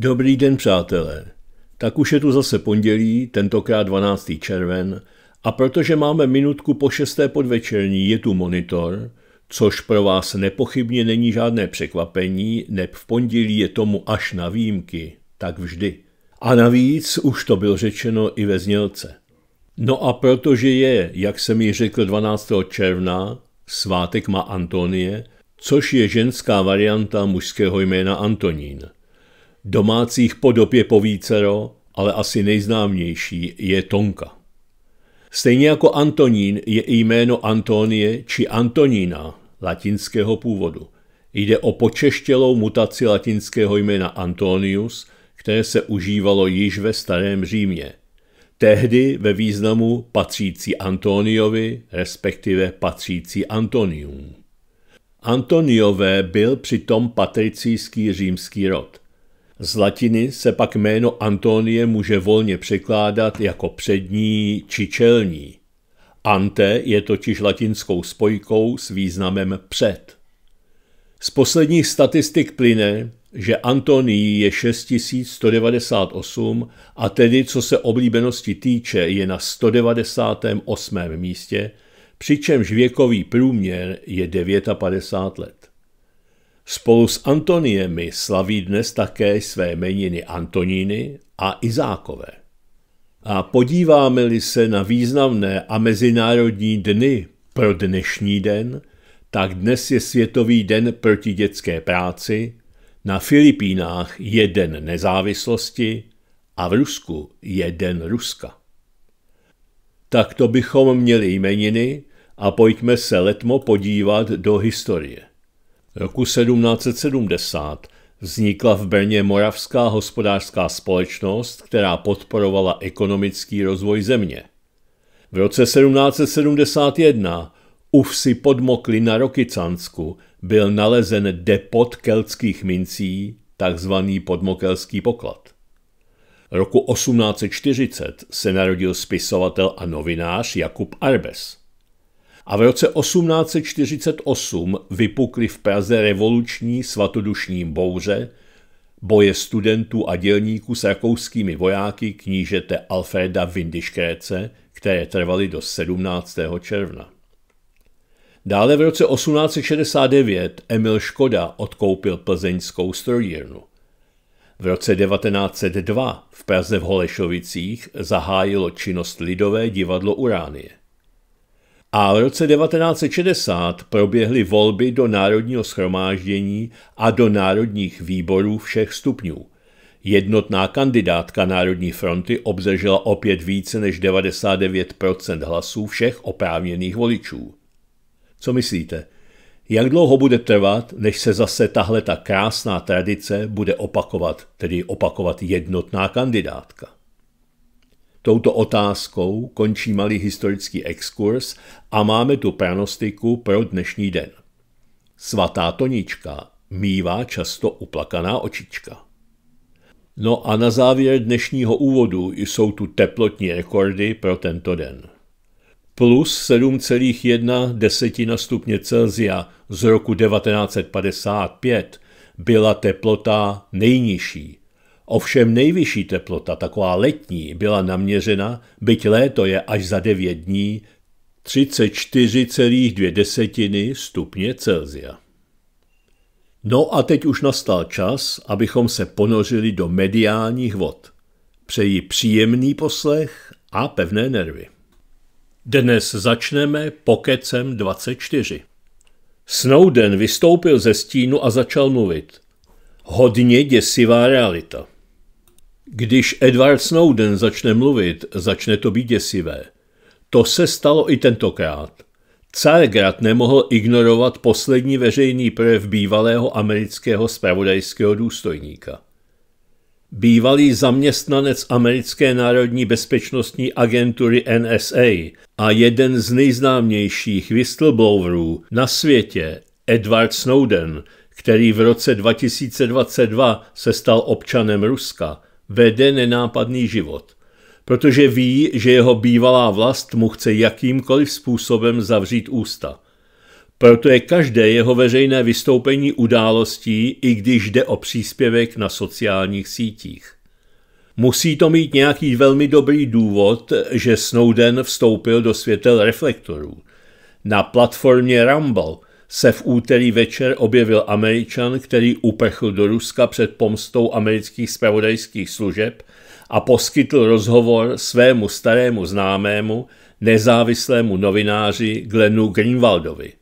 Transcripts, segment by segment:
Dobrý den, přátelé. Tak už je tu zase pondělí, tentokrát 12. červen, a protože máme minutku po šesté podvečerní, je tu monitor, což pro vás nepochybně není žádné překvapení, neb v pondělí je tomu až na výjimky, tak vždy. A navíc už to bylo řečeno i ve znělce. No a protože je, jak jsem ji řekl 12. června, svátek má Antonie, což je ženská varianta mužského jména Antonín – Domácích podob je povícero, ale asi nejznámější je Tonka. Stejně jako Antonín je i jméno Antonie či Antonína latinského původu. Jde o počeštělou mutaci latinského jména Antonius, které se užívalo již ve starém Římě. Tehdy ve významu patřící Antoniovi, respektive patřící Antonium. Antoniové byl přitom patricijský římský rod – z latiny se pak jméno Antonie může volně překládat jako přední či čelní. Ante je totiž latinskou spojkou s významem před. Z posledních statistik plyne, že Antonii je 6198 a tedy, co se oblíbenosti týče, je na 198. místě, přičemž věkový průměr je 59 let. Spolu s Antoniemi slaví dnes také své meniny Antoníny a Izákové. A podíváme-li se na významné a mezinárodní dny pro dnešní den, tak dnes je Světový den proti dětské práci, na Filipínách je den nezávislosti a v Rusku je den Ruska. Tak to bychom měli jmeniny a pojďme se letmo podívat do historie roku 1770 vznikla v Brně Moravská hospodářská společnost, která podporovala ekonomický rozvoj země. V roce 1771 Ufsi podmokli na Rokycansku byl nalezen depot keltských mincí, takzvaný podmokelský poklad. Roku 1840 se narodil spisovatel a novinář Jakub Arbes a v roce 1848 vypukly v Praze revoluční svatodušní bouře, boje studentů a dělníků s rakouskými vojáky knížete Alfreda Windischkréce, které trvaly do 17. června. Dále v roce 1869 Emil Škoda odkoupil plzeňskou strojírnu. V roce 1902 v Praze v Holešovicích zahájilo činnost Lidové divadlo Uránie. A v roce 1960 proběhly volby do Národního schromáždění a do národních výborů všech stupňů. Jednotná kandidátka Národní fronty obdržela opět více než 99 hlasů všech oprávněných voličů. Co myslíte? Jak dlouho bude trvat, než se zase tahle ta krásná tradice bude opakovat, tedy opakovat jednotná kandidátka? Touto otázkou končí malý historický exkurs a máme tu pranostiku pro dnešní den. Svatá Tonička mývá často uplakaná očička. No a na závěr dnešního úvodu jsou tu teplotní rekordy pro tento den. Plus 7,1 desetina stupně Celzia z roku 1955 byla teplota nejnižší Ovšem nejvyšší teplota, taková letní, byla naměřena, byť léto je až za 9 dní, 34,2 stupně Celzia. No a teď už nastal čas, abychom se ponořili do mediálních vod. Přeji příjemný poslech a pevné nervy. Dnes začneme pokecem 24. Snowden vystoupil ze stínu a začal mluvit. Hodně děsivá realita. Když Edward Snowden začne mluvit, začne to být děsivé. To se stalo i tentokrát. Caregrad nemohl ignorovat poslední veřejný projev bývalého amerického spravodajského důstojníka. Bývalý zaměstnanec americké národní bezpečnostní agentury NSA a jeden z nejznámějších whistleblowerů na světě, Edward Snowden, který v roce 2022 se stal občanem Ruska, vede nenápadný život, protože ví, že jeho bývalá vlast mu chce jakýmkoliv způsobem zavřít ústa. Proto je každé jeho veřejné vystoupení událostí, i když jde o příspěvek na sociálních sítích. Musí to mít nějaký velmi dobrý důvod, že Snowden vstoupil do světel reflektorů. Na platformě Rumble se v úterý večer objevil Američan, který uprchl do Ruska před pomstou amerických spravodajských služeb a poskytl rozhovor svému starému známému, nezávislému novináři Glenu Greenwaldovi.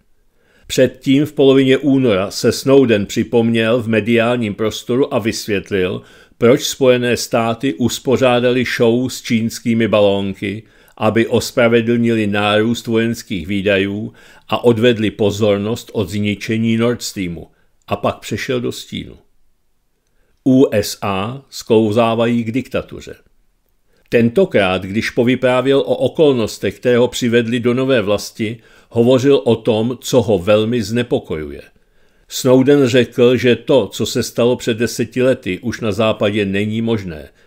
Předtím v polovině února se Snowden připomněl v mediálním prostoru a vysvětlil, proč Spojené státy uspořádali show s čínskými balónky – aby ospravedlnili nárůst vojenských výdajů a odvedli pozornost od zničení Nord Streamu a pak přešel do stínu. USA sklouzávají k diktatuře. Tentokrát, když povyprávěl o okolnostech, které ho přivedly do nové vlasti, hovořil o tom, co ho velmi znepokojuje. Snowden řekl, že to, co se stalo před deseti lety, už na západě není možné –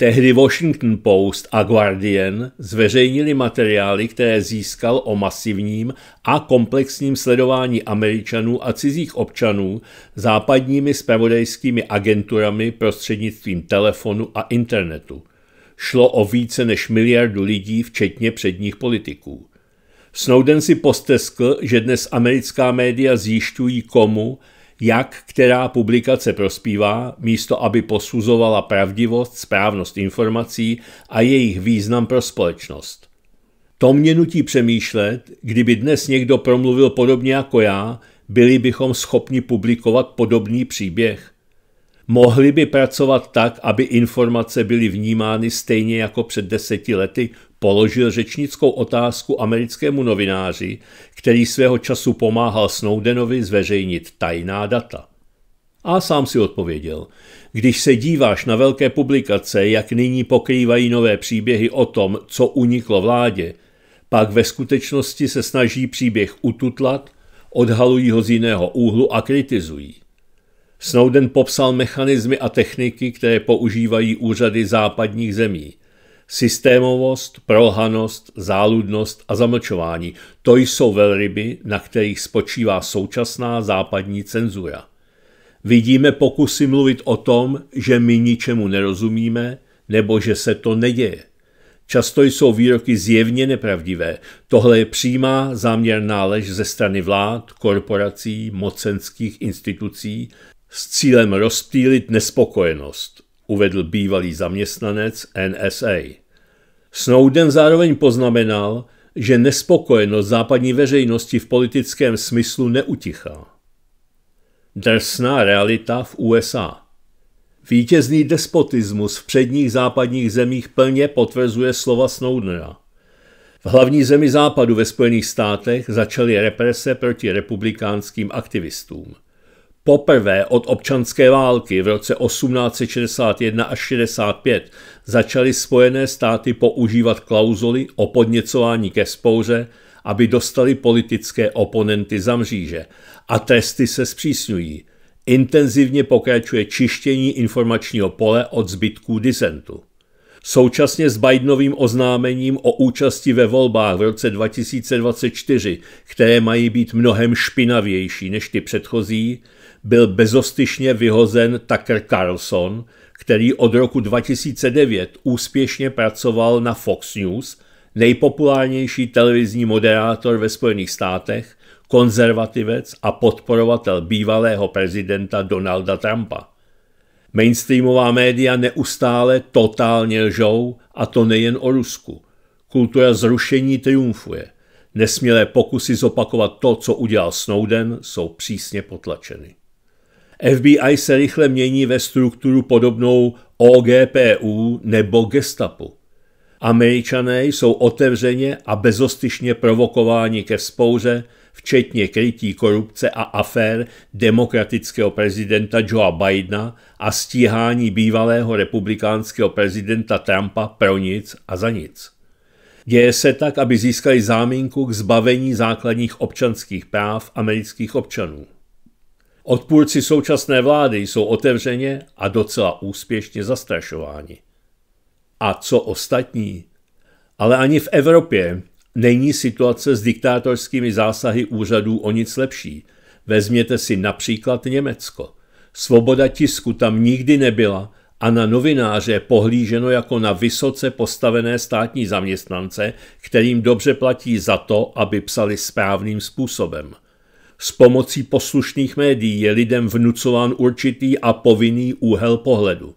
Tehdy Washington Post a Guardian zveřejnili materiály, které získal o masivním a komplexním sledování Američanů a cizích občanů západními spravodajskými agenturami prostřednictvím telefonu a internetu. Šlo o více než miliardu lidí, včetně předních politiků. Snowden si posteskl, že dnes americká média zjišťují komu, jak která publikace prospívá, místo aby posuzovala pravdivost, správnost informací a jejich význam pro společnost. To mě nutí přemýšlet, kdyby dnes někdo promluvil podobně jako já, byli bychom schopni publikovat podobný příběh. Mohli by pracovat tak, aby informace byly vnímány stejně jako před deseti lety položil řečnickou otázku americkému novináři, který svého času pomáhal Snowdenovi zveřejnit tajná data. A sám si odpověděl, když se díváš na velké publikace, jak nyní pokrývají nové příběhy o tom, co uniklo vládě, pak ve skutečnosti se snaží příběh ututlat, odhalují ho z jiného úhlu a kritizují. Snowden popsal mechanismy a techniky, které používají úřady západních zemí – Systémovost, prohanost, záludnost a zamlčování – to jsou velryby, na kterých spočívá současná západní cenzura. Vidíme pokusy mluvit o tom, že my ničemu nerozumíme nebo že se to neděje. Často jsou výroky zjevně nepravdivé. Tohle je přímá záměrná lež ze strany vlád, korporací, mocenských institucí s cílem rozptýlit nespokojenost, uvedl bývalý zaměstnanec NSA. Snowden zároveň poznamenal, že nespokojenost západní veřejnosti v politickém smyslu neutichá. Drsná realita v USA Vítězný despotismus v předních západních zemích plně potvrzuje slova Snowdena. V hlavní zemi západu ve Spojených státech začaly represe proti republikánským aktivistům – Poprvé od občanské války v roce 1861 až 65 začaly Spojené státy používat klauzuly o podněcování ke spouře, aby dostali politické oponenty za mříže a tresty se zpřísňují. Intenzivně pokračuje čištění informačního pole od zbytků disentu. Současně s Bidenovým oznámením o účasti ve volbách v roce 2024, které mají být mnohem špinavější než ty předchozí, byl bezostyšně vyhozen Tucker Carlson, který od roku 2009 úspěšně pracoval na Fox News, nejpopulárnější televizní moderátor ve Spojených státech, konzervativec a podporovatel bývalého prezidenta Donalda Trumpa. Mainstreamová média neustále totálně lžou, a to nejen o Rusku. Kultura zrušení triumfuje. Nesmělé pokusy zopakovat to, co udělal Snowden, jsou přísně potlačeny. FBI se rychle mění ve strukturu podobnou OGPU nebo Gestapu. Američané jsou otevřeně a bezostyšně provokováni ke spouře, včetně krytí korupce a afér demokratického prezidenta Joea Bidena a stíhání bývalého republikánského prezidenta Trumpa pro nic a za nic. Děje se tak, aby získali záminku k zbavení základních občanských práv amerických občanů. Odpůrci současné vlády jsou otevřeně a docela úspěšně zastrašováni. A co ostatní? Ale ani v Evropě není situace s diktátorskými zásahy úřadů o nic lepší. Vezměte si například Německo. Svoboda tisku tam nikdy nebyla a na novináře je pohlíženo jako na vysoce postavené státní zaměstnance, kterým dobře platí za to, aby psali správným způsobem – s pomocí poslušných médií je lidem vnucován určitý a povinný úhel pohledu.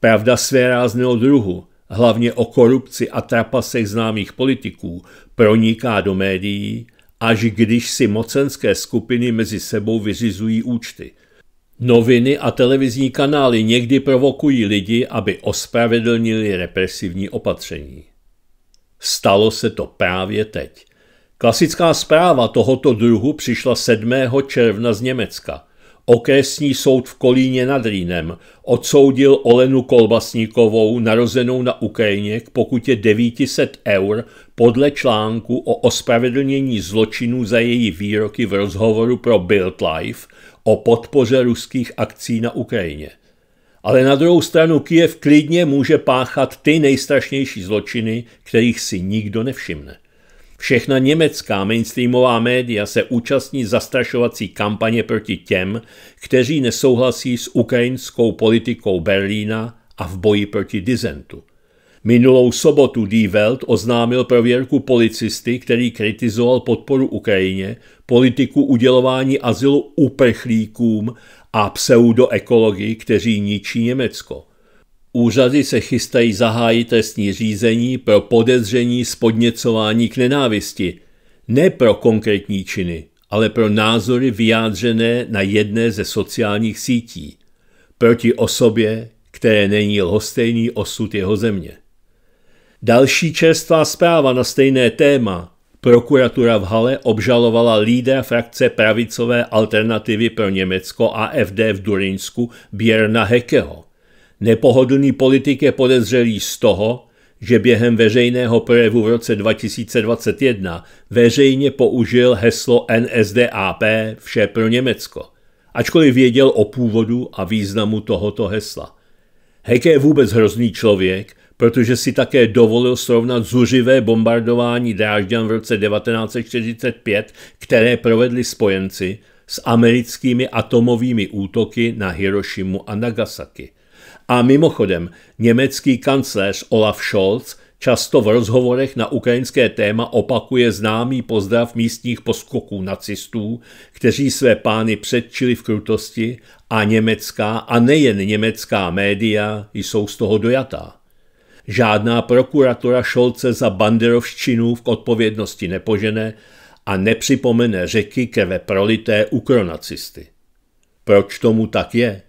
Pravda své rázného druhu, hlavně o korupci a trapasech známých politiků, proniká do médií, až když si mocenské skupiny mezi sebou vyřizují účty. Noviny a televizní kanály někdy provokují lidi, aby ospravedlnili represivní opatření. Stalo se to právě teď – Klasická zpráva tohoto druhu přišla 7. června z Německa. Okresní soud v Kolíně nad Rýnem odsoudil Olenu Kolbasníkovou, narozenou na Ukrajině, k pokutě 900 eur podle článku o ospravedlnění zločinů za její výroky v rozhovoru pro Build Life o podpoře ruských akcí na Ukrajině. Ale na druhou stranu Kiev klidně může páchat ty nejstrašnější zločiny, kterých si nikdo nevšimne. Všechna německá mainstreamová média se účastní zastrašovací kampaně proti těm, kteří nesouhlasí s ukrajinskou politikou Berlína a v boji proti dizentu. Minulou sobotu Die Welt oznámil prověrku policisty, který kritizoval podporu Ukrajině, politiku udělování azylu uprchlíkům a pseudoekologii, kteří ničí Německo. Úřady se chystají zahájit trestní řízení pro podezření z podněcování k nenávisti. Ne pro konkrétní činy, ale pro názory vyjádřené na jedné ze sociálních sítí. Proti osobě, které není lhostejný osud jeho země. Další čerstvá zpráva na stejné téma. Prokuratura v Hale obžalovala lídra frakce pravicové alternativy pro Německo AFD v Durinsku Bjerna Hekeho Nepohodlný politik je podezřelý z toho, že během veřejného projevu v roce 2021 veřejně použil heslo NSDAP Vše pro Německo, ačkoliv věděl o původu a významu tohoto hesla. Heke je vůbec hrozný člověk, protože si také dovolil srovnat zuřivé bombardování Drážďan v roce 1945, které provedli spojenci, s americkými atomovými útoky na Hirošimu a Nagasaki – a mimochodem, německý kancléř Olaf Scholz často v rozhovorech na ukrajinské téma opakuje známý pozdrav místních poskoků nacistů, kteří své pány předčili v krutosti a německá a nejen německá média jsou z toho dojatá. Žádná prokuratura Šolce za banderovščinu v odpovědnosti nepožene a nepřipomene řeky krve prolité ukronacisty. Proč tomu tak je?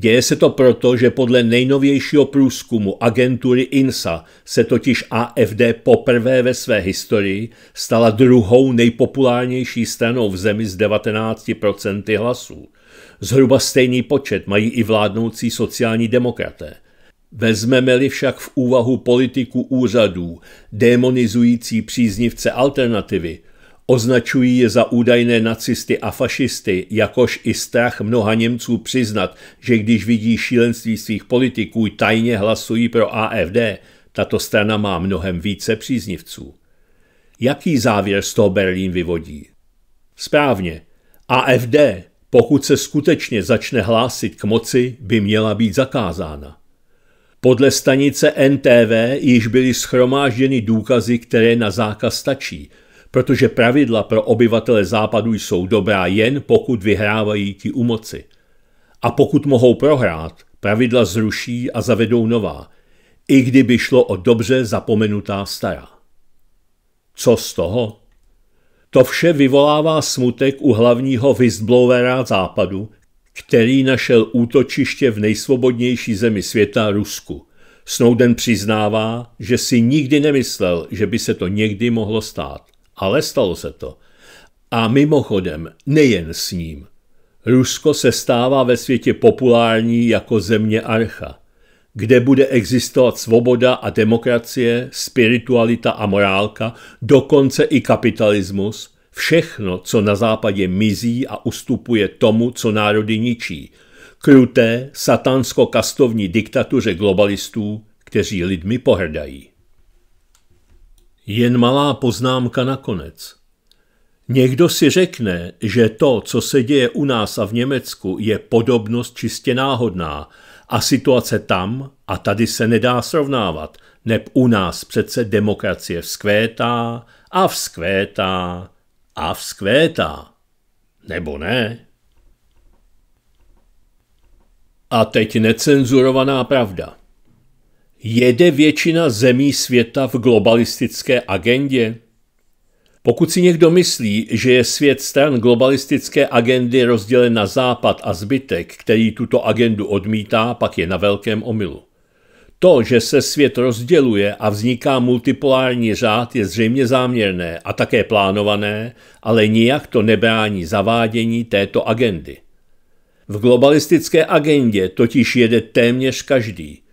Děje se to proto, že podle nejnovějšího průzkumu agentury INSA se totiž AFD poprvé ve své historii stala druhou nejpopulárnější stranou v zemi s 19% hlasů. Zhruba stejný počet mají i vládnoucí sociální demokraté. Vezmeme-li však v úvahu politiku úřadů, demonizující příznivce alternativy, Označují je za údajné nacisty a fašisty, jakož i strach mnoha Němců přiznat, že když vidí šílenství svých politiků, tajně hlasují pro AFD. Tato strana má mnohem více příznivců. Jaký závěr z toho Berlín vyvodí? Správně. AFD, pokud se skutečně začne hlásit k moci, by měla být zakázána. Podle stanice NTV již byly schromážděny důkazy, které na zákaz stačí – protože pravidla pro obyvatele západu jsou dobrá jen pokud vyhrávají ti u moci. A pokud mohou prohrát, pravidla zruší a zavedou nová, i kdyby šlo o dobře zapomenutá stará. Co z toho? To vše vyvolává smutek u hlavního whistleblowera západu, který našel útočiště v nejsvobodnější zemi světa Rusku. Snowden přiznává, že si nikdy nemyslel, že by se to někdy mohlo stát ale stalo se to. A mimochodem, nejen s ním. Rusko se stává ve světě populární jako země archa, kde bude existovat svoboda a demokracie, spiritualita a morálka, dokonce i kapitalismus, všechno, co na západě mizí a ustupuje tomu, co národy ničí, kruté, satansko-kastovní diktatuře globalistů, kteří lidmi pohrdají. Jen malá poznámka nakonec. Někdo si řekne, že to, co se děje u nás a v Německu, je podobnost čistě náhodná a situace tam a tady se nedá srovnávat, neb u nás přece demokracie vzkvétá a vzkvétá a vzkvétá. Nebo ne? A teď necenzurovaná pravda. Jede většina zemí světa v globalistické agendě? Pokud si někdo myslí, že je svět stran globalistické agendy rozdělen na západ a zbytek, který tuto agendu odmítá, pak je na velkém omylu. To, že se svět rozděluje a vzniká multipolární řád, je zřejmě záměrné a také plánované, ale nijak to nebrání zavádění této agendy. V globalistické agendě totiž jede téměř každý –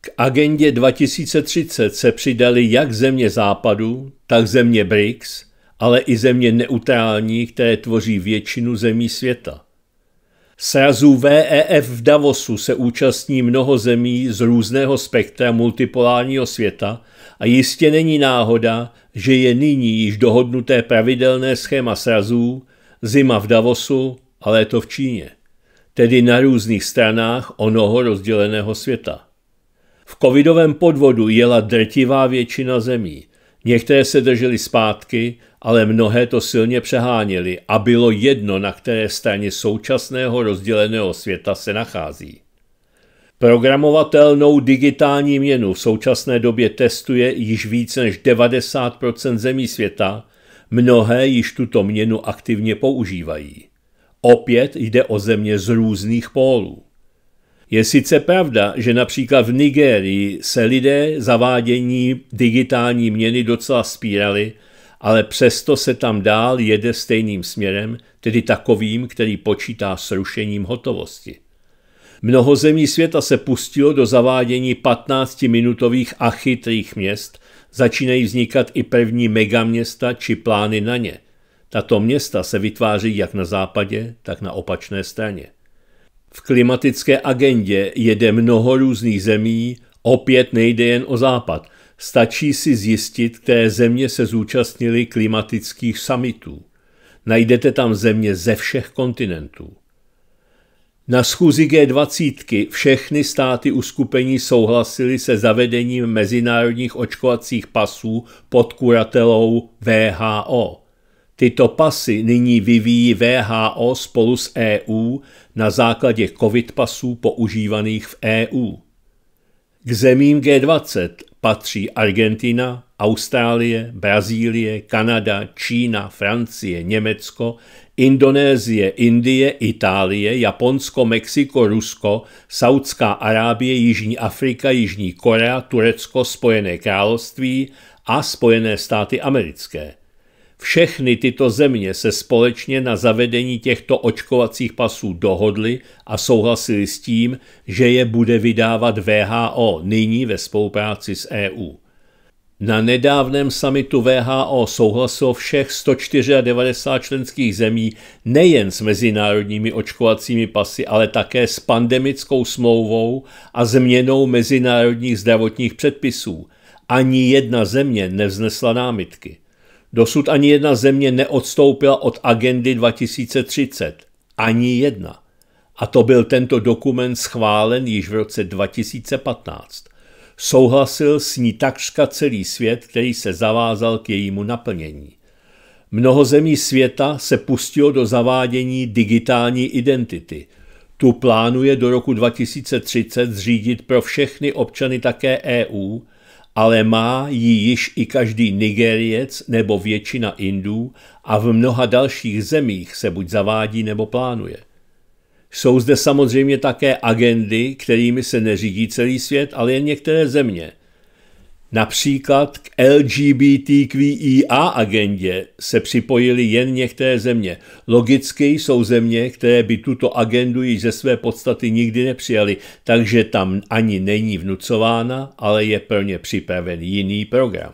k agendě 2030 se přidaly jak země západu, tak země BRICS, ale i země neutrální, které tvoří většinu zemí světa. Srazu VEF v Davosu se účastní mnoho zemí z různého spektra multipolárního světa a jistě není náhoda, že je nyní již dohodnuté pravidelné schéma srazů, zima v Davosu a léto v Číně, tedy na různých stranách onoho rozděleného světa. V covidovém podvodu jela drtivá většina zemí. Některé se držely zpátky, ale mnohé to silně přeháněly a bylo jedno, na které straně současného rozděleného světa se nachází. Programovatelnou digitální měnu v současné době testuje již více než 90 zemí světa, mnohé již tuto měnu aktivně používají. Opět jde o země z různých pólů. Je sice pravda, že například v Nigérii se lidé zavádění digitální měny docela spírali, ale přesto se tam dál jede stejným směrem, tedy takovým, který počítá s rušením hotovosti. Mnoho zemí světa se pustilo do zavádění 15-minutových a chytrých měst, začínají vznikat i první megaměsta či plány na ně. Tato města se vytváří jak na západě, tak na opačné straně. V klimatické agendě jede mnoho různých zemí, opět nejde jen o západ. Stačí si zjistit, které země se zúčastnily klimatických summitů. Najdete tam země ze všech kontinentů. Na schůzi G20 všechny státy uskupení souhlasily se zavedením mezinárodních očkovacích pasů pod kuratelou VHO. Tyto pasy nyní vyvíjí VHO spolu s EU na základě COVID pasů používaných v EU. K zemím G20 patří Argentina, Austrálie, Brazílie, Kanada, Čína, Francie, Německo, Indonésie, Indie, Itálie, Japonsko, Mexiko, Rusko, Saudská Arábie, Jižní Afrika, Jižní Korea, Turecko, Spojené království a Spojené státy americké – všechny tyto země se společně na zavedení těchto očkovacích pasů dohodly a souhlasili s tím, že je bude vydávat VHO nyní ve spolupráci s EU. Na nedávném samitu VHO souhlasilo všech 194 členských zemí nejen s mezinárodními očkovacími pasy, ale také s pandemickou smlouvou a změnou mezinárodních zdravotních předpisů. Ani jedna země nevznesla námitky. Dosud ani jedna země neodstoupila od agendy 2030. Ani jedna. A to byl tento dokument schválen již v roce 2015. Souhlasil s ní takřka celý svět, který se zavázal k jejímu naplnění. Mnoho zemí světa se pustilo do zavádění digitální identity. Tu plánuje do roku 2030 zřídit pro všechny občany také EU – ale má ji již i každý Nigeriec nebo většina Indů a v mnoha dalších zemích se buď zavádí nebo plánuje. Jsou zde samozřejmě také agendy, kterými se neřídí celý svět, ale jen některé země, Například k LGBTQIA e agendě se připojili jen některé země. Logicky jsou země, které by tuto agendu již ze své podstaty nikdy nepřijali, takže tam ani není vnucována, ale je plně připraven jiný program.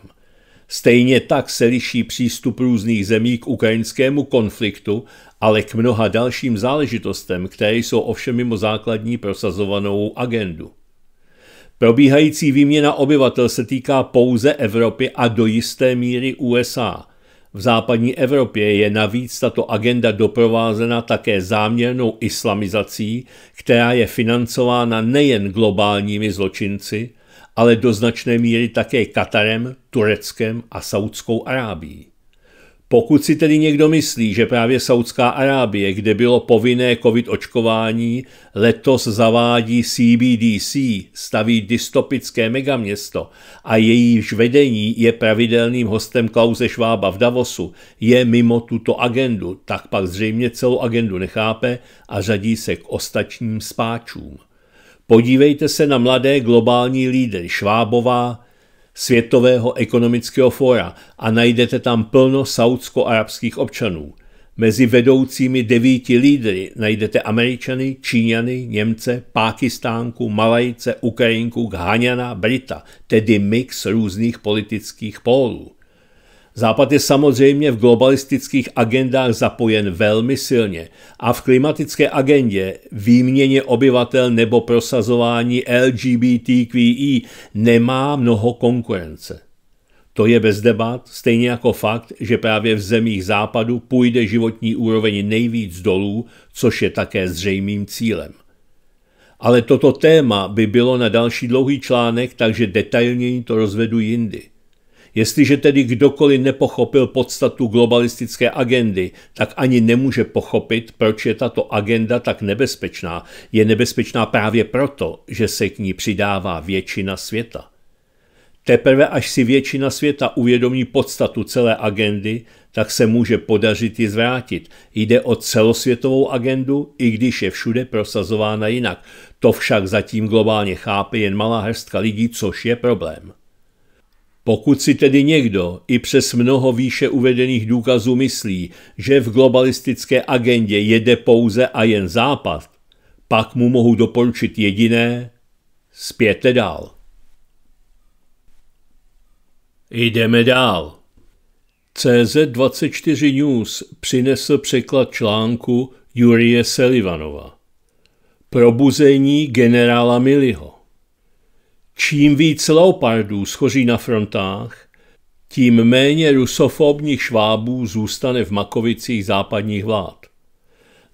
Stejně tak se liší přístup různých zemí k ukrajinskému konfliktu, ale k mnoha dalším záležitostem, které jsou ovšem mimo základní prosazovanou agendu. Probíhající výměna obyvatel se týká pouze Evropy a do jisté míry USA. V západní Evropě je navíc tato agenda doprovázena také záměrnou islamizací, která je financována nejen globálními zločinci, ale do značné míry také Katarem, Tureckem a Saudskou Arábií. Pokud si tedy někdo myslí, že právě Saudská Arábie, kde bylo povinné covid očkování, letos zavádí CBDC, staví dystopické megaměsto a jejíž vedení je pravidelným hostem Klause Švába v Davosu, je mimo tuto agendu, tak pak zřejmě celou agendu nechápe a řadí se k ostatním spáčům. Podívejte se na mladé globální lídry Švábová, Světového ekonomického fóra a najdete tam plno saudsko-arabských občanů. Mezi vedoucími devíti lídry najdete Američany, Číňany, Němce, Pákistánku, Malajce, Ukrajinku, Ghaňana, Brita, tedy mix různých politických pólů. Západ je samozřejmě v globalistických agendách zapojen velmi silně a v klimatické agendě výměně obyvatel nebo prosazování LGBTQI e nemá mnoho konkurence. To je bez debat, stejně jako fakt, že právě v zemích západu půjde životní úroveň nejvíc dolů, což je také zřejmým cílem. Ale toto téma by bylo na další dlouhý článek, takže detailněji to rozvedu jindy – Jestliže tedy kdokoliv nepochopil podstatu globalistické agendy, tak ani nemůže pochopit, proč je tato agenda tak nebezpečná. Je nebezpečná právě proto, že se k ní přidává většina světa. Teprve až si většina světa uvědomí podstatu celé agendy, tak se může podařit ji zvrátit. Jde o celosvětovou agendu, i když je všude prosazována jinak. To však zatím globálně chápe jen malá hrstka lidí, což je problém. Pokud si tedy někdo i přes mnoho výše uvedených důkazů myslí, že v globalistické agendě jede pouze a jen západ, pak mu mohu doporučit jediné – spěte dál. Jdeme dál. CZ24 News přinesl překlad článku Jurie Selivanova. Probuzení generála Miliho. Čím víc leopardů schoří na frontách, tím méně rusofobních švábů zůstane v makovicích západních vlád.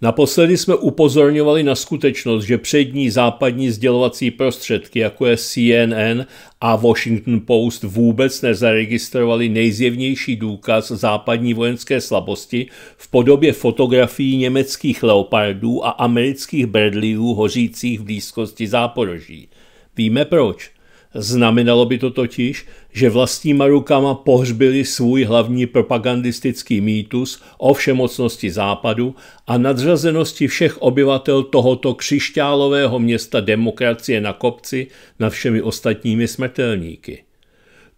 Naposledy jsme upozorňovali na skutečnost, že přední západní sdělovací prostředky, jako je CNN a Washington Post, vůbec nezaregistrovali nejzjevnější důkaz západní vojenské slabosti v podobě fotografií německých leopardů a amerických bradleyů hořících v blízkosti záporoží – Víme proč. Znamenalo by to totiž, že vlastníma rukama pohřbili svůj hlavní propagandistický mýtus o všemocnosti západu a nadřazenosti všech obyvatel tohoto křišťálového města demokracie na kopci nad všemi ostatními smrtelníky.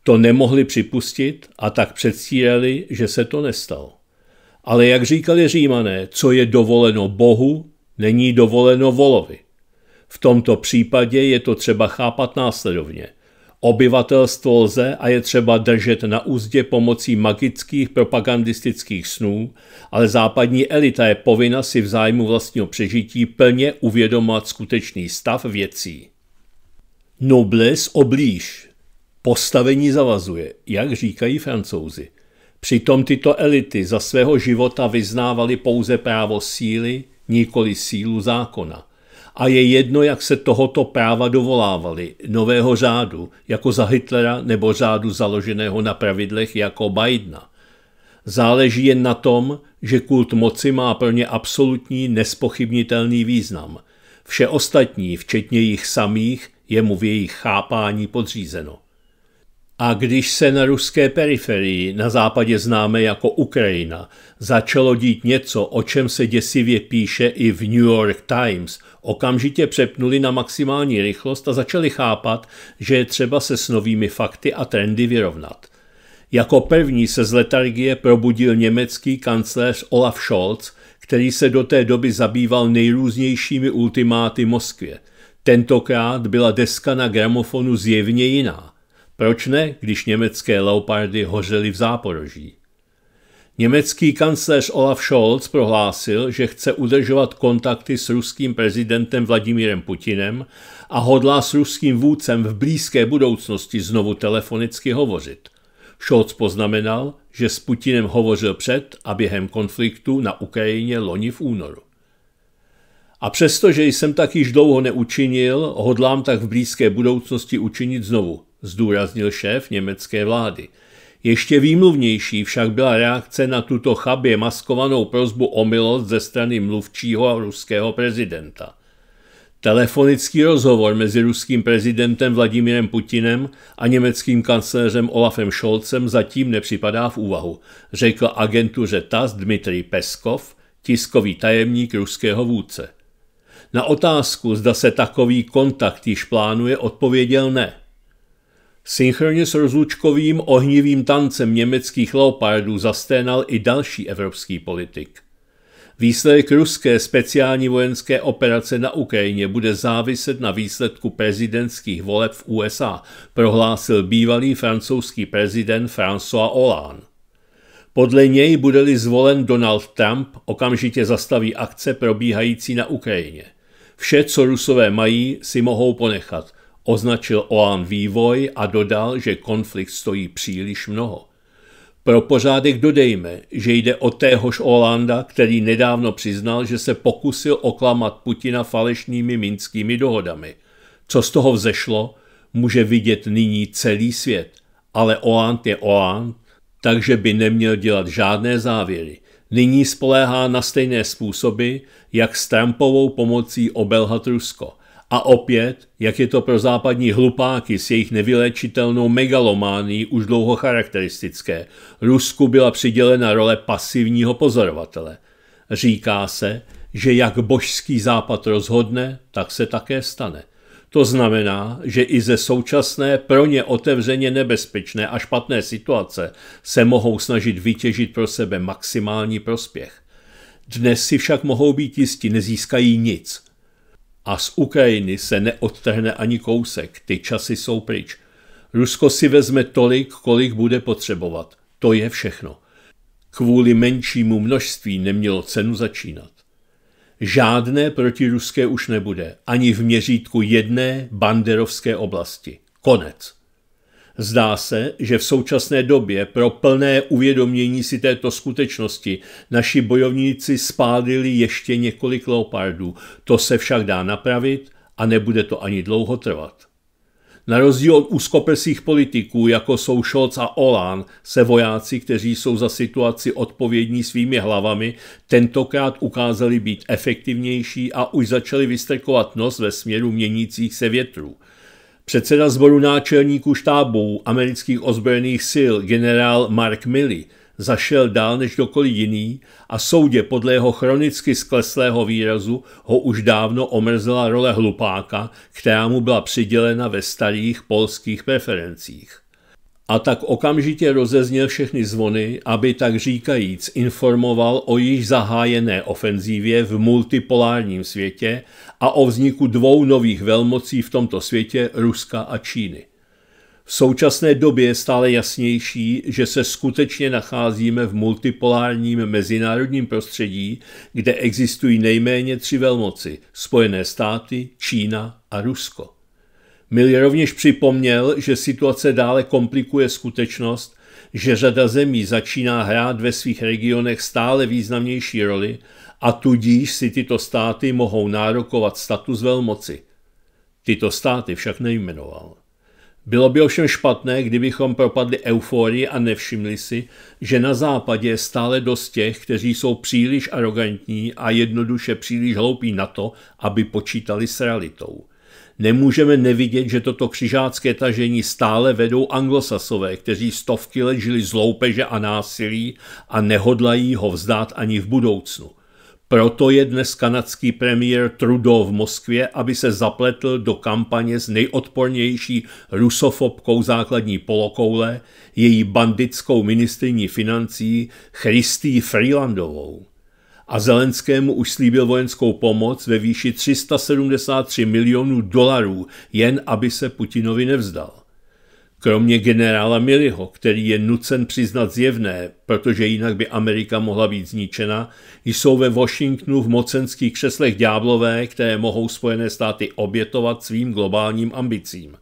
To nemohli připustit a tak předstírali, že se to nestalo. Ale jak říkali římané, co je dovoleno Bohu, není dovoleno volovi. V tomto případě je to třeba chápat následovně. Obyvatelstvo lze a je třeba držet na úzdě pomocí magických propagandistických snů, ale západní elita je povinna si v zájmu vlastního přežití plně uvědomovat skutečný stav věcí. Nobles oblíž. Postavení zavazuje, jak říkají francouzi. Přitom tyto elity za svého života vyznávaly pouze právo síly, nikoli sílu zákona – a je jedno, jak se tohoto práva dovolávali, nového řádu, jako za Hitlera nebo řádu založeného na pravidlech jako Bidena. Záleží jen na tom, že kult moci má pro ně absolutní nespochybnitelný význam. Vše ostatní, včetně jich samých, je mu v jejich chápání podřízeno. A když se na ruské periferii, na západě známe jako Ukrajina, začalo dít něco, o čem se děsivě píše i v New York Times, okamžitě přepnuli na maximální rychlost a začali chápat, že je třeba se s novými fakty a trendy vyrovnat. Jako první se z letargie probudil německý kancléř Olaf Scholz, který se do té doby zabýval nejrůznějšími ultimáty Moskvě. Tentokrát byla deska na gramofonu zjevně jiná. Proč ne, když německé leopardy hořely v záporoží? Německý kancléř Olaf Scholz prohlásil, že chce udržovat kontakty s ruským prezidentem Vladimírem Putinem a hodlá s ruským vůdcem v blízké budoucnosti znovu telefonicky hovořit. Scholz poznamenal, že s Putinem hovořil před a během konfliktu na Ukrajině loni v únoru. A přestože jsem tak již dlouho neučinil, hodlám tak v blízké budoucnosti učinit znovu, zdůraznil šéf německé vlády. Ještě výmluvnější však byla reakce na tuto chabě maskovanou prozbu o milost ze strany mluvčího a ruského prezidenta. Telefonický rozhovor mezi ruským prezidentem Vladimirem Putinem a německým kancléřem Olafem Scholzem zatím nepřipadá v úvahu, řekl agentuře TAS Dmitrij Peskov, tiskový tajemník ruského vůdce. Na otázku, zda se takový kontakt již plánuje, odpověděl ne – Synchronně s rozlučkovým ohnivým tancem německých leopardů zasténal i další evropský politik. Výsledek ruské speciální vojenské operace na Ukrajině bude záviset na výsledku prezidentských voleb v USA, prohlásil bývalý francouzský prezident François Hollande. Podle něj bude-li zvolen Donald Trump, okamžitě zastaví akce probíhající na Ukrajině. Vše, co rusové mají, si mohou ponechat – Označil Oan vývoj a dodal, že konflikt stojí příliš mnoho. Pro pořádek dodejme, že jde o téhož Olanda, který nedávno přiznal, že se pokusil oklamat Putina falešnými minskými dohodami. Co z toho vzešlo, může vidět nyní celý svět, ale Oland je Oland, takže by neměl dělat žádné závěry. Nyní spoléhá na stejné způsoby, jak s Trumpovou pomocí obelhat Rusko – a opět, jak je to pro západní hlupáky s jejich nevylečitelnou megalomání už dlouho charakteristické, Rusku byla přidělena role pasivního pozorovatele. Říká se, že jak božský západ rozhodne, tak se také stane. To znamená, že i ze současné pro ně otevřeně nebezpečné a špatné situace se mohou snažit vytěžit pro sebe maximální prospěch. Dnes si však mohou být jistí, nezískají nic – a z Ukrajiny se neodtrhne ani kousek, ty časy jsou pryč. Rusko si vezme tolik, kolik bude potřebovat. To je všechno. Kvůli menšímu množství nemělo cenu začínat. Žádné protiruské už nebude, ani v měřítku jedné banderovské oblasti. Konec. Zdá se, že v současné době pro plné uvědomění si této skutečnosti naši bojovníci spálili ještě několik leopardů. To se však dá napravit a nebude to ani dlouho trvat. Na rozdíl od úzkoprsých politiků, jako jsou Scholz a Olán, se vojáci, kteří jsou za situaci odpovědní svými hlavami, tentokrát ukázali být efektivnější a už začali vystrkovat nos ve směru měnících se větrů – Předseda zboru náčelníků štábů amerických ozbrojených sil generál Mark Milley zašel dál než dokoliv jiný a soudě podle jeho chronicky skleslého výrazu ho už dávno omrzela role hlupáka, která mu byla přidělena ve starých polských preferencích a tak okamžitě rozezněl všechny zvony, aby tak říkajíc informoval o již zahájené ofenzívě v multipolárním světě a o vzniku dvou nových velmocí v tomto světě Ruska a Číny. V současné době je stále jasnější, že se skutečně nacházíme v multipolárním mezinárodním prostředí, kde existují nejméně tři velmoci – Spojené státy, Čína a Rusko. Mil rovněž připomněl, že situace dále komplikuje skutečnost, že řada zemí začíná hrát ve svých regionech stále významnější roli a tudíž si tyto státy mohou nárokovat status velmoci. Tyto státy však nejmenoval. Bylo by ovšem špatné, kdybychom propadli euforii a nevšimli si, že na západě je stále dost těch, kteří jsou příliš arrogantní a jednoduše příliš hloupí na to, aby počítali s realitou nemůžeme nevidět, že toto křižácké tažení stále vedou anglosasové, kteří stovky let žili z loupeže a násilí a nehodlají ho vzdát ani v budoucnu. Proto je dnes kanadský premiér Trudeau v Moskvě, aby se zapletl do kampaně s nejodpornější rusofobkou základní polokoule, její banditskou ministriní financí Christy Freelandovou a Zelenskému už slíbil vojenskou pomoc ve výši 373 milionů dolarů, jen aby se Putinovi nevzdal. Kromě generála Miliho, který je nucen přiznat zjevné, protože jinak by Amerika mohla být zničena, jsou ve Washingtonu v mocenských křeslech ďáblové, které mohou Spojené státy obětovat svým globálním ambicím.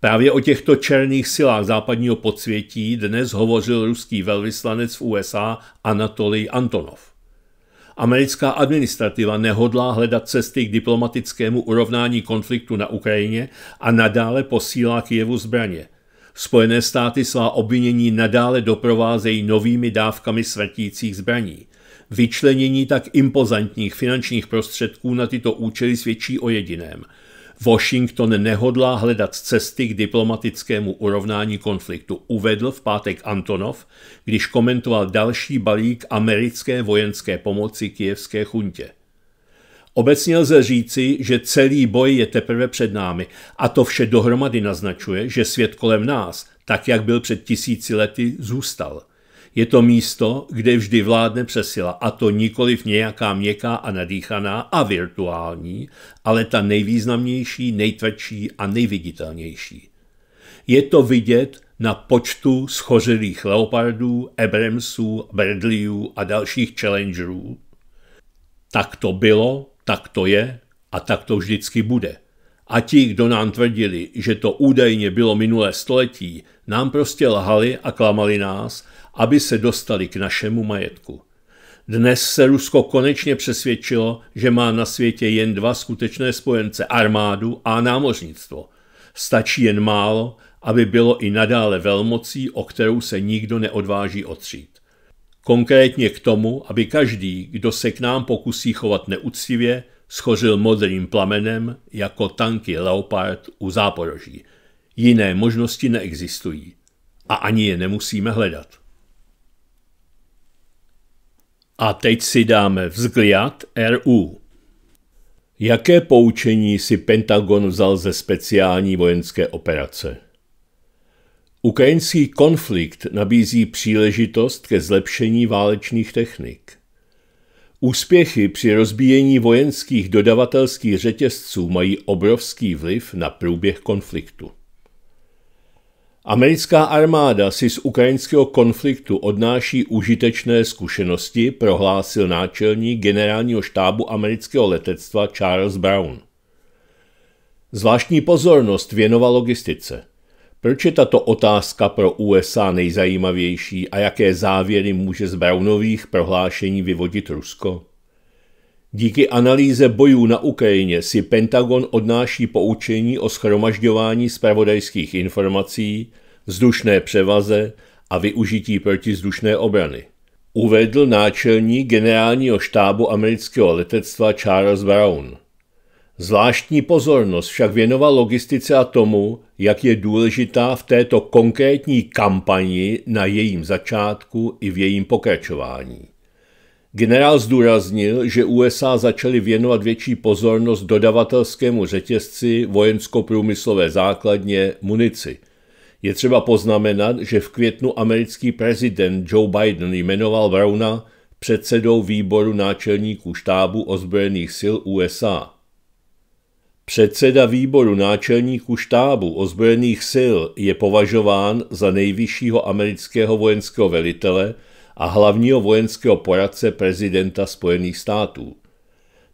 Právě o těchto černých silách západního podsvětí dnes hovořil ruský velvyslanec v USA Anatolij Antonov. Americká administrativa nehodlá hledat cesty k diplomatickému urovnání konfliktu na Ukrajině a nadále posílá Kijevu zbraně. Spojené státy svá obvinění nadále doprovázejí novými dávkami svrtících zbraní. Vyčlenění tak impozantních finančních prostředků na tyto účely svědčí o jediném – Washington nehodlá hledat cesty k diplomatickému urovnání konfliktu, uvedl v pátek Antonov, když komentoval další balík americké vojenské pomoci kijevské chuntě. Obecně lze říci, že celý boj je teprve před námi a to vše dohromady naznačuje, že svět kolem nás, tak jak byl před tisíci lety, zůstal – je to místo, kde vždy vládne přesila, a to nikoliv nějaká měkká a nadýchaná a virtuální, ale ta nejvýznamnější, nejtvrdší a nejviditelnější. Je to vidět na počtu schořilých leopardů, Abramsů, Bradleyů a dalších challengerů. Tak to bylo, tak to je a tak to vždycky bude. A ti, kdo nám tvrdili, že to údajně bylo minulé století, nám prostě lhali a klamali nás aby se dostali k našemu majetku. Dnes se Rusko konečně přesvědčilo, že má na světě jen dva skutečné spojence armádu a námořnictvo. Stačí jen málo, aby bylo i nadále velmocí, o kterou se nikdo neodváží otřít. Konkrétně k tomu, aby každý, kdo se k nám pokusí chovat neúctivě, schořil modrým plamenem jako tanky Leopard u záporoží. Jiné možnosti neexistují a ani je nemusíme hledat. A teď si dáme vzgliad RU. Jaké poučení si Pentagon vzal ze speciální vojenské operace? Ukrajinský konflikt nabízí příležitost ke zlepšení válečných technik. Úspěchy při rozbíjení vojenských dodavatelských řetězců mají obrovský vliv na průběh konfliktu. Americká armáda si z ukrajinského konfliktu odnáší užitečné zkušenosti, prohlásil náčelník generálního štábu amerického letectva Charles Brown. Zvláštní pozornost věnova logistice. Proč je tato otázka pro USA nejzajímavější a jaké závěry může z Brownových prohlášení vyvodit Rusko? Díky analýze bojů na Ukrajině si Pentagon odnáší poučení o schromažďování spravodajských informací, vzdušné převaze a využití protizdušné obrany. Uvedl náčelní generálního štábu amerického letectva Charles Brown. Zvláštní pozornost však věnoval logistice a tomu, jak je důležitá v této konkrétní kampani na jejím začátku i v jejím pokračování. Generál zdůraznil, že USA začaly věnovat větší pozornost dodavatelskému řetězci, vojensko-průmyslové základně, munici. Je třeba poznamenat, že v květnu americký prezident Joe Biden jmenoval Browna předsedou výboru náčelníků štábu ozbrojených sil USA. Předseda výboru náčelníků štábu ozbrojených sil je považován za nejvyššího amerického vojenského velitele – a hlavního vojenského poradce prezidenta Spojených států.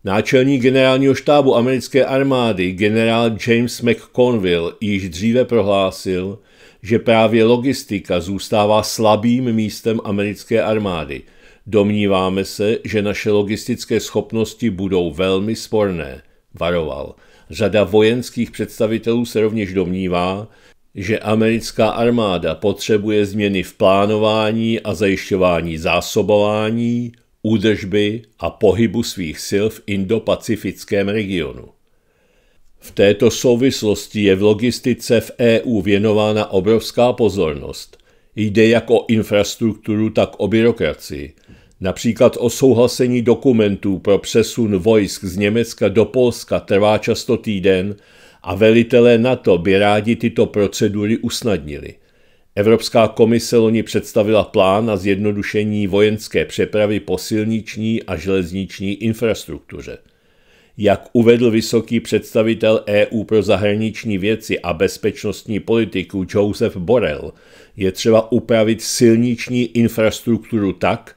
Náčelník generálního štábu americké armády generál James McConville již dříve prohlásil, že právě logistika zůstává slabým místem americké armády. Domníváme se, že naše logistické schopnosti budou velmi sporné, varoval. Řada vojenských představitelů se rovněž domnívá, že americká armáda potřebuje změny v plánování a zajišťování zásobování, údržby a pohybu svých sil v indopacifickém regionu. V této souvislosti je v logistice v EU věnována obrovská pozornost. Jde jak o infrastrukturu, tak o byrokracii. Například o souhlasení dokumentů pro přesun vojsk z Německa do Polska trvá často týden – a velitelé NATO by rádi tyto procedury usnadnili. Evropská komise loni představila plán na zjednodušení vojenské přepravy po silniční a železniční infrastruktuře. Jak uvedl vysoký představitel EU pro zahraniční věci a bezpečnostní politiku Joseph Borrell, je třeba upravit silniční infrastrukturu tak,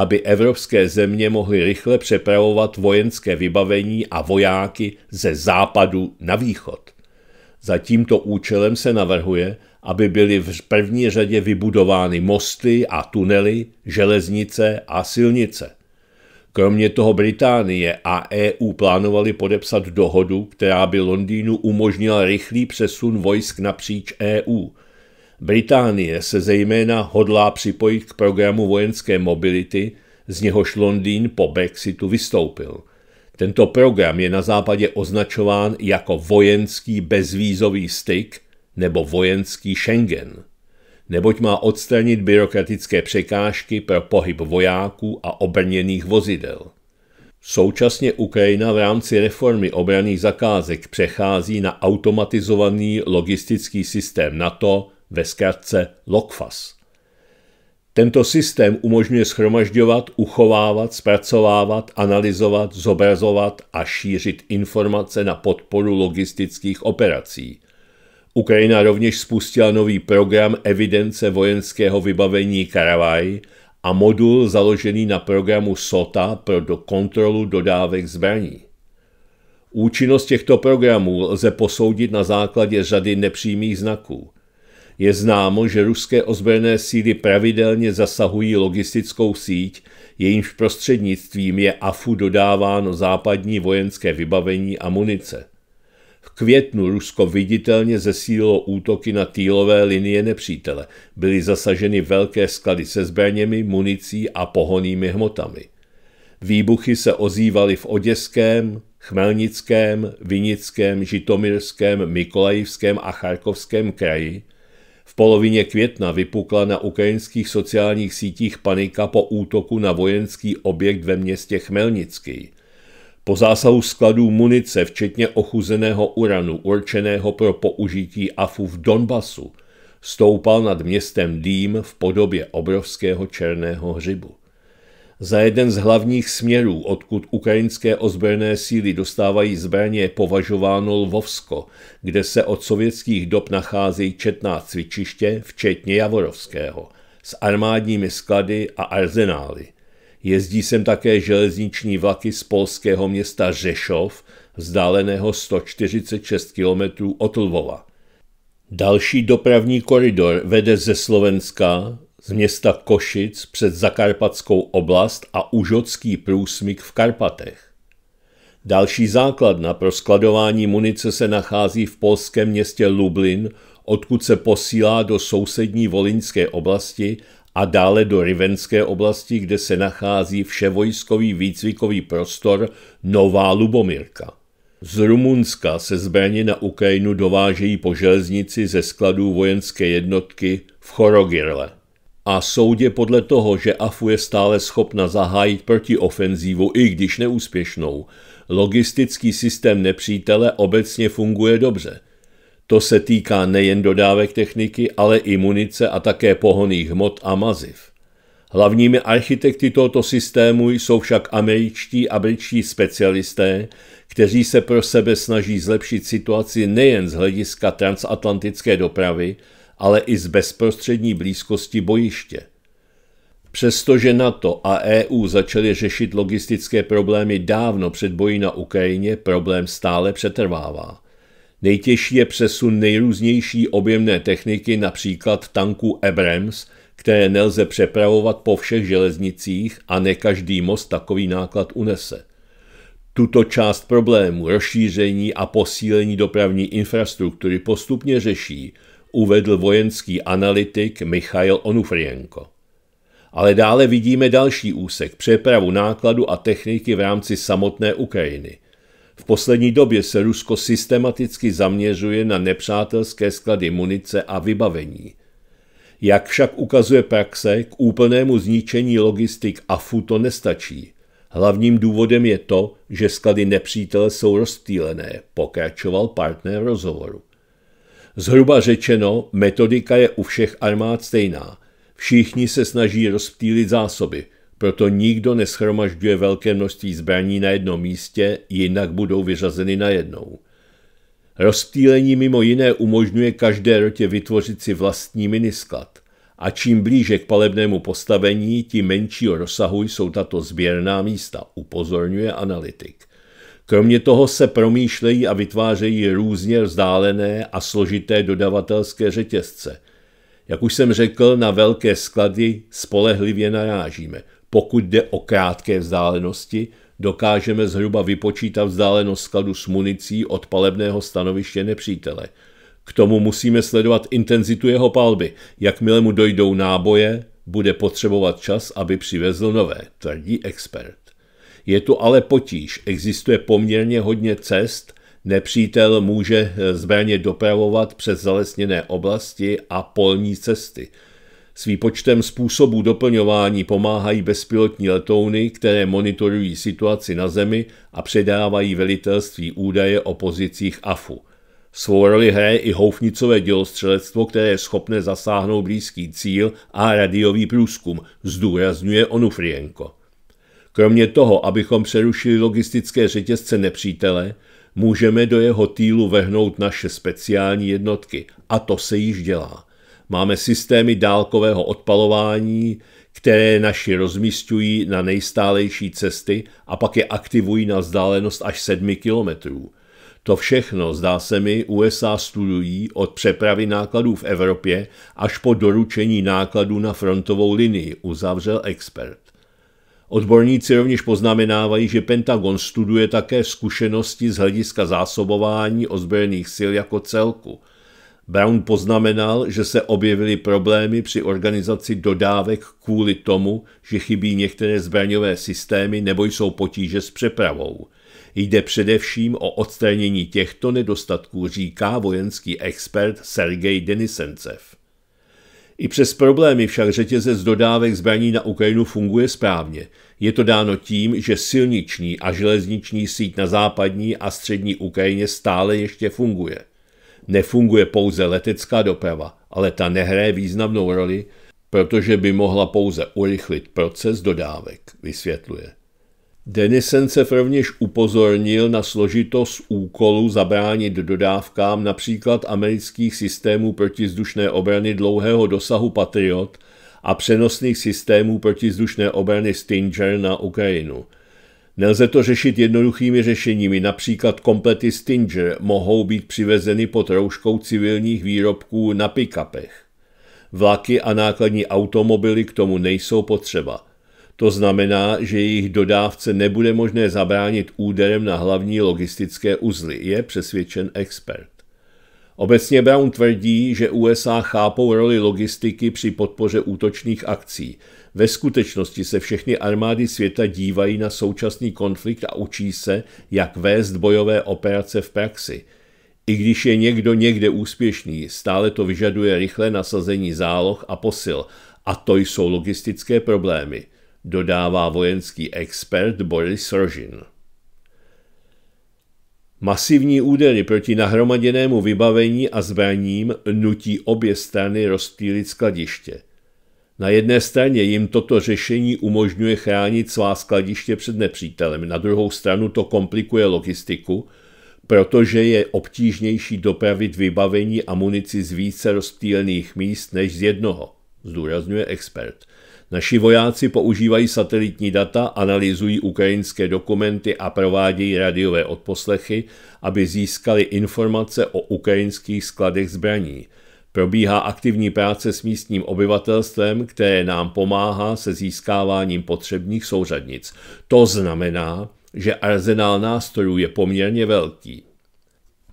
aby evropské země mohly rychle přepravovat vojenské vybavení a vojáky ze západu na východ. Za tímto účelem se navrhuje, aby byly v první řadě vybudovány mosty a tunely, železnice a silnice. Kromě toho Británie a EU plánovali podepsat dohodu, která by Londýnu umožnila rychlý přesun vojsk napříč EU – Británie se zejména hodlá připojit k programu vojenské mobility, z něhož Londýn po Brexitu vystoupil. Tento program je na západě označován jako vojenský bezvízový styk nebo vojenský Schengen, neboť má odstranit byrokratické překážky pro pohyb vojáků a obrněných vozidel. Současně Ukrajina v rámci reformy obraných zakázek přechází na automatizovaný logistický systém NATO ve zkratce LOCFAS. Tento systém umožňuje schromažďovat, uchovávat, zpracovávat, analyzovat, zobrazovat a šířit informace na podporu logistických operací. Ukrajina rovněž spustila nový program evidence vojenského vybavení Karavaj a modul založený na programu SOTA pro do kontrolu dodávek zbraní. Účinnost těchto programů lze posoudit na základě řady nepřímých znaků – je známo, že ruské ozbrojené síly pravidelně zasahují logistickou síť, jejímž prostřednictvím je AFU dodáváno západní vojenské vybavení a munice. V květnu Rusko viditelně zesílilo útoky na týlové linie nepřítele. Byly zasaženy velké sklady se zbraněmi, municí a pohonými hmotami. Výbuchy se ozývaly v Oděském, Chmelnickém, Vinickém, Žitomirském, Mikolajivském a Charkovském kraji – polovině května vypukla na ukrajinských sociálních sítích panika po útoku na vojenský objekt ve městě Chmelnický. Po zásahu skladů munice, včetně ochuzeného uranu určeného pro použití AFU v Donbasu, stoupal nad městem dým v podobě obrovského černého hřibu. Za jeden z hlavních směrů, odkud ukrajinské ozbrojené síly dostávají zbraně, je považováno Lvovsko, kde se od sovětských dob nacházejí četná cvičiště, včetně Javorovského, s armádními sklady a arzenály. Jezdí sem také železniční vlaky z polského města Řešov, vzdáleného 146 km od Lvova. Další dopravní koridor vede ze Slovenska z města Košic před Zakarpatskou oblast a Užocký průsmyk v Karpatech. Další základna pro skladování munice se nachází v polském městě Lublin, odkud se posílá do sousední Volinské oblasti a dále do Rivenské oblasti, kde se nachází vševojskový výcvikový prostor Nová Lubomírka. Z Rumunska se zbraně na Ukrajinu dovážejí po železnici ze skladů vojenské jednotky v Chorogirle a soudě podle toho, že AFU je stále schopna zahájit protiofenzívu, i když neúspěšnou, logistický systém nepřítele obecně funguje dobře. To se týká nejen dodávek techniky, ale i munice a také pohoných hmot a maziv. Hlavními architekty tohoto systému jsou však američtí a britští specialisté, kteří se pro sebe snaží zlepšit situaci nejen z hlediska transatlantické dopravy, ale i z bezprostřední blízkosti bojiště. Přestože NATO a EU začaly řešit logistické problémy dávno před boji na Ukrajině, problém stále přetrvává. Nejtěžší je přesun nejrůznější objemné techniky, například tanků Abrams, které nelze přepravovat po všech železnicích a ne každý most takový náklad unese. Tuto část problému rozšíření a posílení dopravní infrastruktury postupně řeší – uvedl vojenský analytik Michail Onufrienko. Ale dále vidíme další úsek, přepravu nákladu a techniky v rámci samotné Ukrajiny. V poslední době se Rusko systematicky zaměřuje na nepřátelské sklady munice a vybavení. Jak však ukazuje praxe, k úplnému zničení logistik AFU to nestačí. Hlavním důvodem je to, že sklady nepřítele jsou rozptýlené, pokračoval partner rozhovoru. Zhruba řečeno, metodika je u všech armád stejná. Všichni se snaží rozptýlit zásoby, proto nikdo neschromažďuje velké množství zbraní na jednom místě, jinak budou vyřazeny najednou. Rozptýlení mimo jiné umožňuje každé rotě vytvořit si vlastní minisklad a čím blíže k palebnému postavení, tím menšího rozsahu jsou tato sběrná místa, upozorňuje analytik. Kromě toho se promýšlejí a vytvářejí různě vzdálené a složité dodavatelské řetězce. Jak už jsem řekl, na velké sklady spolehlivě narážíme. Pokud jde o krátké vzdálenosti, dokážeme zhruba vypočítat vzdálenost skladu s municí od palebného stanoviště nepřítele. K tomu musíme sledovat intenzitu jeho palby. Jakmile mu dojdou náboje, bude potřebovat čas, aby přivezl nové, tvrdí expert. Je tu ale potíž, existuje poměrně hodně cest, nepřítel může eh, zbraně dopravovat přes zalesněné oblasti a polní cesty. S výpočtem způsobů doplňování pomáhají bezpilotní letouny, které monitorují situaci na zemi a předávají velitelství údaje o pozicích AFU. Svou roli hraje i houfnicové dělostřelectvo, které je schopné zasáhnout blízký cíl a radiový průzkum, zdůrazňuje Onufrienko. Kromě toho, abychom přerušili logistické řetězce nepřítele, můžeme do jeho týlu vehnout naše speciální jednotky. A to se již dělá. Máme systémy dálkového odpalování, které naši rozmístují na nejstálejší cesty a pak je aktivují na vzdálenost až 7 kilometrů. To všechno, zdá se mi, USA studují od přepravy nákladů v Evropě až po doručení nákladů na frontovou linii, uzavřel expert. Odborníci rovněž poznamenávají, že Pentagon studuje také zkušenosti z hlediska zásobování ozbrojených sil jako celku. Brown poznamenal, že se objevily problémy při organizaci dodávek kvůli tomu, že chybí některé zbraňové systémy nebo jsou potíže s přepravou. Jde především o odstranění těchto nedostatků, říká vojenský expert Sergej Denisencev. I přes problémy však řetězec dodávek zbraní na Ukrajinu funguje správně. Je to dáno tím, že silniční a železniční síť na západní a střední Ukrajině stále ještě funguje. Nefunguje pouze letecká doprava, ale ta nehraje významnou roli, protože by mohla pouze urychlit proces dodávek, vysvětluje se rovněž upozornil na složitost úkolu zabránit dodávkám například amerických systémů protizdušné obrany dlouhého dosahu Patriot a přenosných systémů protizdušné obrany Stinger na Ukrajinu. Nelze to řešit jednoduchými řešeními, například komplety Stinger mohou být přivezeny pod rouškou civilních výrobků na pikapech. Vlaky a nákladní automobily k tomu nejsou potřeba – to znamená, že jejich dodávce nebude možné zabránit úderem na hlavní logistické uzly, je přesvědčen expert. Obecně Brown tvrdí, že USA chápou roli logistiky při podpoře útočných akcí. Ve skutečnosti se všechny armády světa dívají na současný konflikt a učí se, jak vést bojové operace v praxi. I když je někdo někde úspěšný, stále to vyžaduje rychlé nasazení záloh a posil, a to jsou logistické problémy – dodává vojenský expert Boris Rožin. Masivní údery proti nahromaděnému vybavení a zbraním nutí obě strany rozptýlit skladiště. Na jedné straně jim toto řešení umožňuje chránit svá skladiště před nepřítelem, na druhou stranu to komplikuje logistiku, protože je obtížnější dopravit vybavení a munici z více rozptýlených míst než z jednoho, zdůrazňuje expert – Naši vojáci používají satelitní data, analyzují ukrajinské dokumenty a provádějí radiové odposlechy, aby získali informace o ukrajinských skladech zbraní. Probíhá aktivní práce s místním obyvatelstvem, které nám pomáhá se získáváním potřebných souřadnic. To znamená, že arzenál nástrojů je poměrně velký.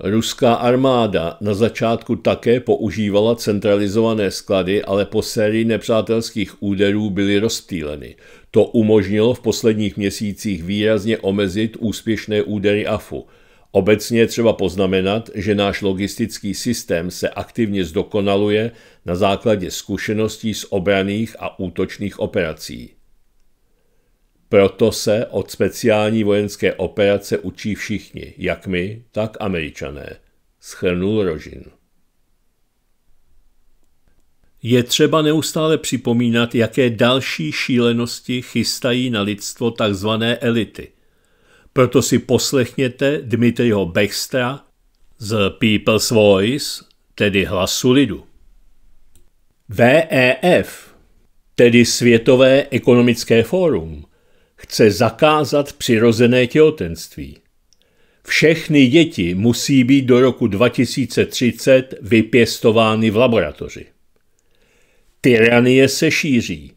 Ruská armáda na začátku také používala centralizované sklady, ale po sérii nepřátelských úderů byly rozptýleny. To umožnilo v posledních měsících výrazně omezit úspěšné údery AFU. Obecně je třeba poznamenat, že náš logistický systém se aktivně zdokonaluje na základě zkušeností z obraných a útočných operací. Proto se od speciální vojenské operace učí všichni, jak my, tak američané, schrnul Rožin. Je třeba neustále připomínat, jaké další šílenosti chystají na lidstvo tzv. elity. Proto si poslechněte Dmitryho Bechstra z People's Voice, tedy hlasu lidu. VEF, tedy Světové ekonomické fórum, chce zakázat přirozené těhotenství. Všechny děti musí být do roku 2030 vypěstovány v laboratoři. Tyranie se šíří.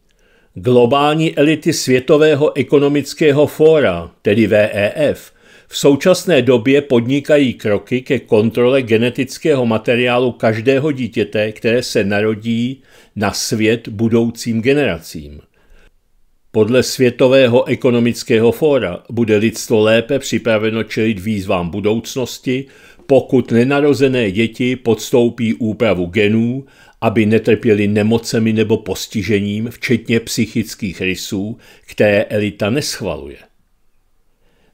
Globální elity Světového ekonomického fóra, tedy VEF, v současné době podnikají kroky ke kontrole genetického materiálu každého dítěte, které se narodí na svět budoucím generacím. Podle Světového ekonomického fóra bude lidstvo lépe připraveno čelit výzvám budoucnosti, pokud nenarozené děti podstoupí úpravu genů, aby netrpěli nemocemi nebo postižením, včetně psychických rysů, které elita neschvaluje.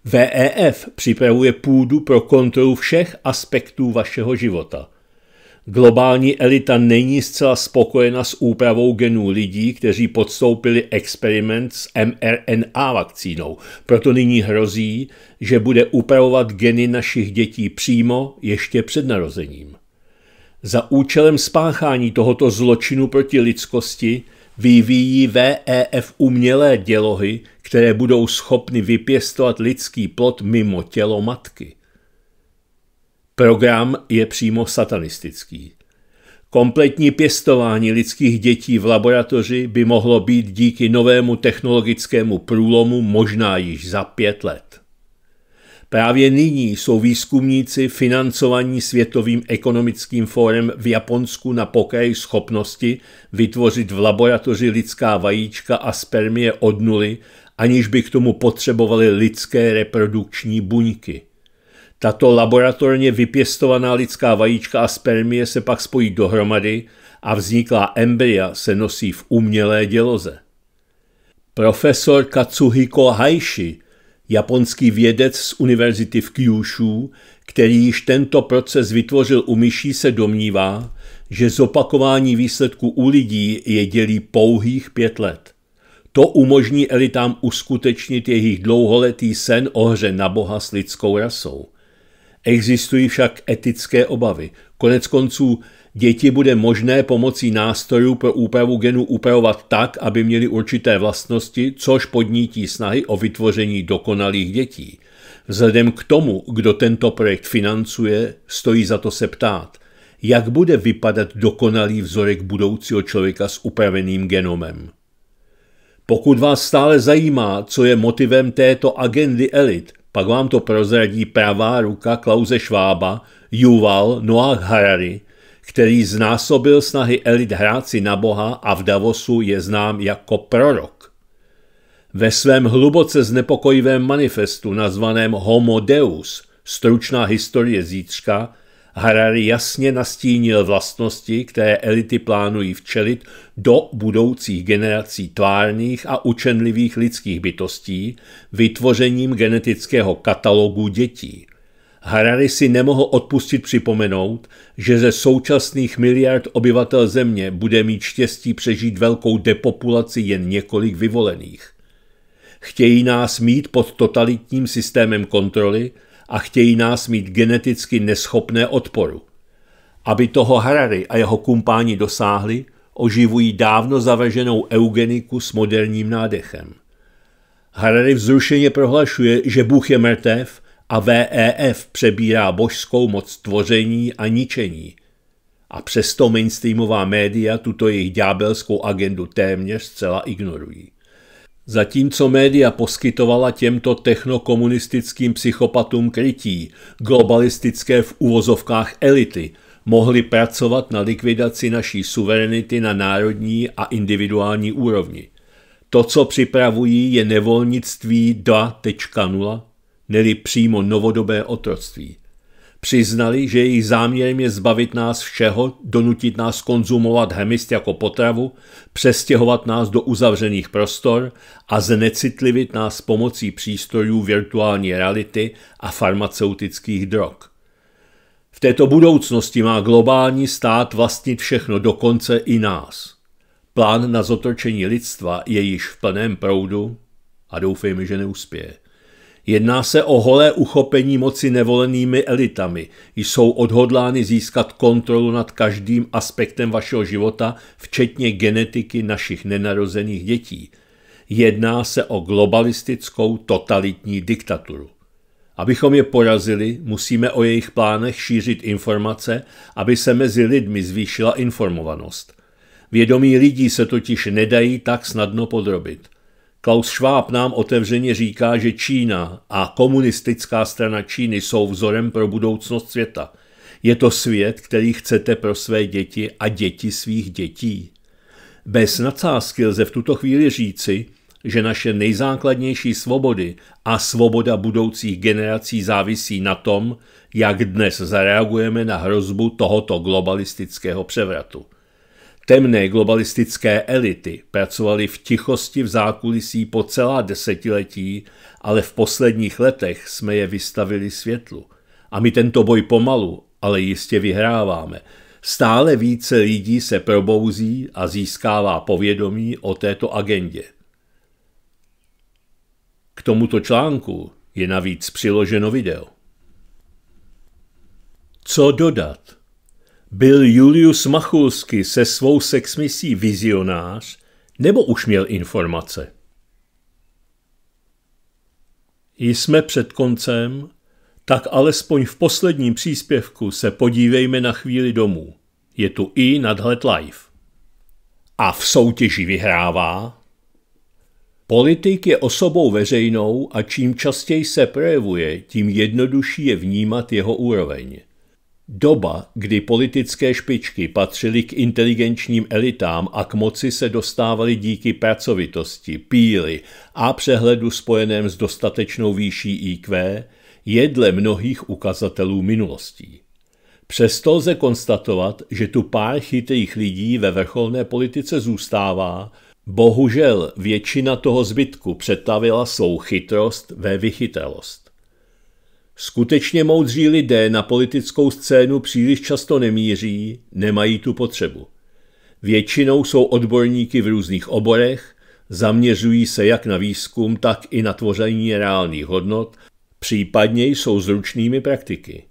VEF připravuje půdu pro kontrolu všech aspektů vašeho života – Globální elita není zcela spokojena s úpravou genů lidí, kteří podstoupili experiment s mRNA vakcínou. Proto nyní hrozí, že bude upravovat geny našich dětí přímo ještě před narozením. Za účelem spáchání tohoto zločinu proti lidskosti vyvíjí VEF umělé dělohy, které budou schopny vypěstovat lidský plod mimo tělo matky. Program je přímo satanistický. Kompletní pěstování lidských dětí v laboratoři by mohlo být díky novému technologickému průlomu možná již za pět let. Právě nyní jsou výzkumníci financovaní Světovým ekonomickým fórem v Japonsku na pokraji schopnosti vytvořit v laboratoři lidská vajíčka a spermie od nuly, aniž by k tomu potřebovali lidské reprodukční buňky. Tato laboratorně vypěstovaná lidská vajíčka a spermie se pak spojí dohromady a vzniklá embrya se nosí v umělé děloze. Profesor Katsuhiko Haishi, japonský vědec z univerzity v Kyushu, který již tento proces vytvořil u myší, se domnívá, že zopakování výsledků u lidí je dělí pouhých pět let. To umožní elitám uskutečnit jejich dlouholetý sen o hře na boha s lidskou rasou. Existují však etické obavy. Konec konců děti bude možné pomocí nástrojů pro úpravu genu upravovat tak, aby měly určité vlastnosti, což podnítí snahy o vytvoření dokonalých dětí. Vzhledem k tomu, kdo tento projekt financuje, stojí za to se ptát, jak bude vypadat dokonalý vzorek budoucího člověka s upraveným genomem. Pokud vás stále zajímá, co je motivem této agendy elit, pak vám to prozradí pravá ruka Klause Švába, Juval Noah Harari, který znásobil snahy elit hráci na Boha a v Davosu je znám jako prorok. Ve svém hluboce znepokojivém manifestu nazvaném Homo Deus, stručná historie zítřka, Harari jasně nastínil vlastnosti, které elity plánují včelit do budoucích generací tvárných a učenlivých lidských bytostí vytvořením genetického katalogu dětí. Harari si nemohl odpustit připomenout, že ze současných miliard obyvatel země bude mít štěstí přežít velkou depopulaci jen několik vyvolených. Chtějí nás mít pod totalitním systémem kontroly, a chtějí nás mít geneticky neschopné odporu. Aby toho Harari a jeho kumpáni dosáhli, oživují dávno zaveženou eugeniku s moderním nádechem. Harari vzrušeně prohlašuje, že Bůh je mrtev a VEF přebírá božskou moc tvoření a ničení. A přesto mainstreamová média tuto jejich ďábelskou agendu téměř zcela ignorují. Zatímco média poskytovala těmto technokomunistickým psychopatům krytí, globalistické v uvozovkách elity, mohli pracovat na likvidaci naší suverenity na národní a individuální úrovni. To, co připravují, je nevolnictví 2.0, neli přímo novodobé otroctví – Přiznali, že jejich záměrem je zbavit nás všeho, donutit nás konzumovat hemist jako potravu, přestěhovat nás do uzavřených prostor a znecitlivit nás pomocí přístrojů virtuální reality a farmaceutických drog. V této budoucnosti má globální stát vlastnit všechno, dokonce i nás. Plán na zotročení lidstva je již v plném proudu a doufejme, že neuspěje. Jedná se o holé uchopení moci nevolenými elitami. Jsou odhodlány získat kontrolu nad každým aspektem vašeho života, včetně genetiky našich nenarozených dětí. Jedná se o globalistickou totalitní diktaturu. Abychom je porazili, musíme o jejich plánech šířit informace, aby se mezi lidmi zvýšila informovanost. Vědomí lidí se totiž nedají tak snadno podrobit – Klaus Schwab nám otevřeně říká, že Čína a komunistická strana Číny jsou vzorem pro budoucnost světa. Je to svět, který chcete pro své děti a děti svých dětí. Bez nadsázky lze v tuto chvíli říci, že naše nejzákladnější svobody a svoboda budoucích generací závisí na tom, jak dnes zareagujeme na hrozbu tohoto globalistického převratu. Temné globalistické elity pracovaly v tichosti v zákulisí po celá desetiletí, ale v posledních letech jsme je vystavili světlu. A my tento boj pomalu, ale jistě vyhráváme. Stále více lidí se probouzí a získává povědomí o této agendě. K tomuto článku je navíc přiloženo video. Co dodat? Byl Julius Machulsky se svou sexmisí vizionář nebo už měl informace? Jsme před koncem, tak alespoň v posledním příspěvku se podívejme na chvíli domů. Je tu i nadhled live. A v soutěži vyhrává? Politik je osobou veřejnou a čím častěji se projevuje, tím jednodušší je vnímat jeho úroveň. Doba, kdy politické špičky patřily k inteligenčním elitám a k moci se dostávaly díky pracovitosti, píly a přehledu spojeném s dostatečnou výší IQ, je dle mnohých ukazatelů minulostí. Přesto lze konstatovat, že tu pár chytrých lidí ve vrcholné politice zůstává, bohužel většina toho zbytku přetavila svou chytrost ve vychytralost. Skutečně moudří lidé na politickou scénu příliš často nemíří, nemají tu potřebu. Většinou jsou odborníky v různých oborech, zaměřují se jak na výzkum, tak i na tvoření reálných hodnot, případně jsou zručnými praktiky.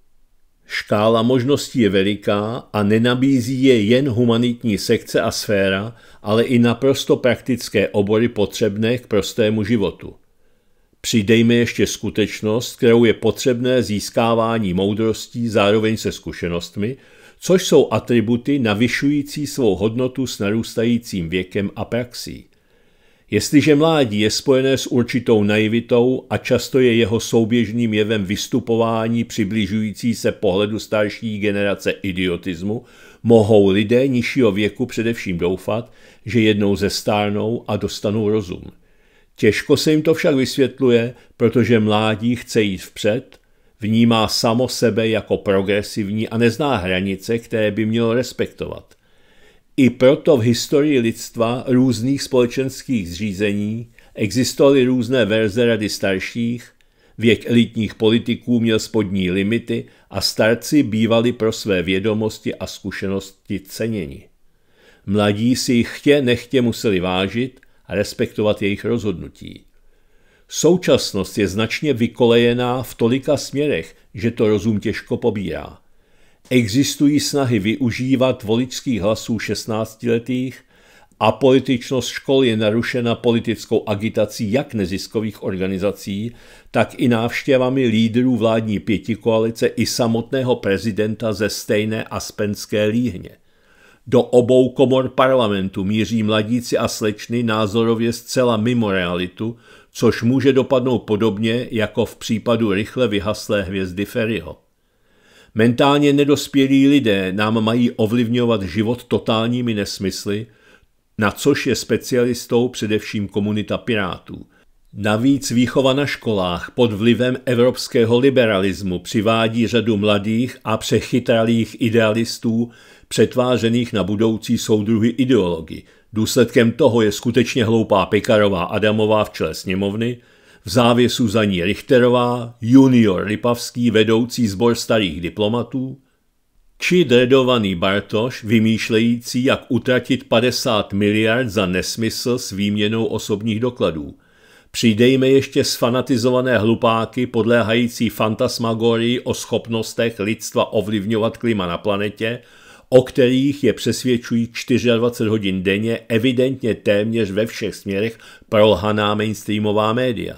Škála možností je veliká a nenabízí je jen humanitní sekce a sféra, ale i naprosto praktické obory potřebné k prostému životu. Přidejme ještě skutečnost, kterou je potřebné získávání moudrostí zároveň se zkušenostmi, což jsou atributy navyšující svou hodnotu s narůstajícím věkem a praxí. Jestliže mládí je spojené s určitou naivitou a často je jeho souběžným jevem vystupování přibližující se pohledu starší generace idiotismu, mohou lidé nižšího věku především doufat, že jednou zestárnou a dostanou rozum – Těžko se jim to však vysvětluje, protože mládí chce jít vpřed, vnímá samo sebe jako progresivní a nezná hranice, které by mělo respektovat. I proto v historii lidstva různých společenských zřízení existovaly různé verze rady starších, věk elitních politiků měl spodní limity a starci bývali pro své vědomosti a zkušenosti ceněni. Mladí si jich chtě nechtě museli vážit a respektovat jejich rozhodnutí. Současnost je značně vykolejená v tolika směrech, že to rozum těžko pobírá. Existují snahy využívat voličských hlasů 16-letých a političnost škol je narušena politickou agitací jak neziskových organizací, tak i návštěvami lídrů vládní pětikoalice i samotného prezidenta ze stejné aspenské líhně – do obou komor parlamentu míří mladíci a slečny názorově zcela mimo realitu, což může dopadnout podobně jako v případu rychle vyhaslé hvězdy Ferryho. Mentálně nedospělí lidé nám mají ovlivňovat život totálními nesmysly, na což je specialistou především komunita pirátů. Navíc výchova na školách pod vlivem evropského liberalismu přivádí řadu mladých a přechytralých idealistů přetvářených na budoucí soudruhy ideologii. Důsledkem toho je skutečně hloupá Pekarová Adamová v čele sněmovny, v závěsu za ní Richterová, junior Lipavský vedoucí sbor starých diplomatů, či dredovaný Bartoš, vymýšlející, jak utratit 50 miliard za nesmysl s výměnou osobních dokladů. Přidejme ještě sfanatizované hlupáky podléhající fantasmagorii o schopnostech lidstva ovlivňovat klima na planetě o kterých je přesvědčují 24 hodin denně evidentně téměř ve všech směrech prolhaná mainstreamová média.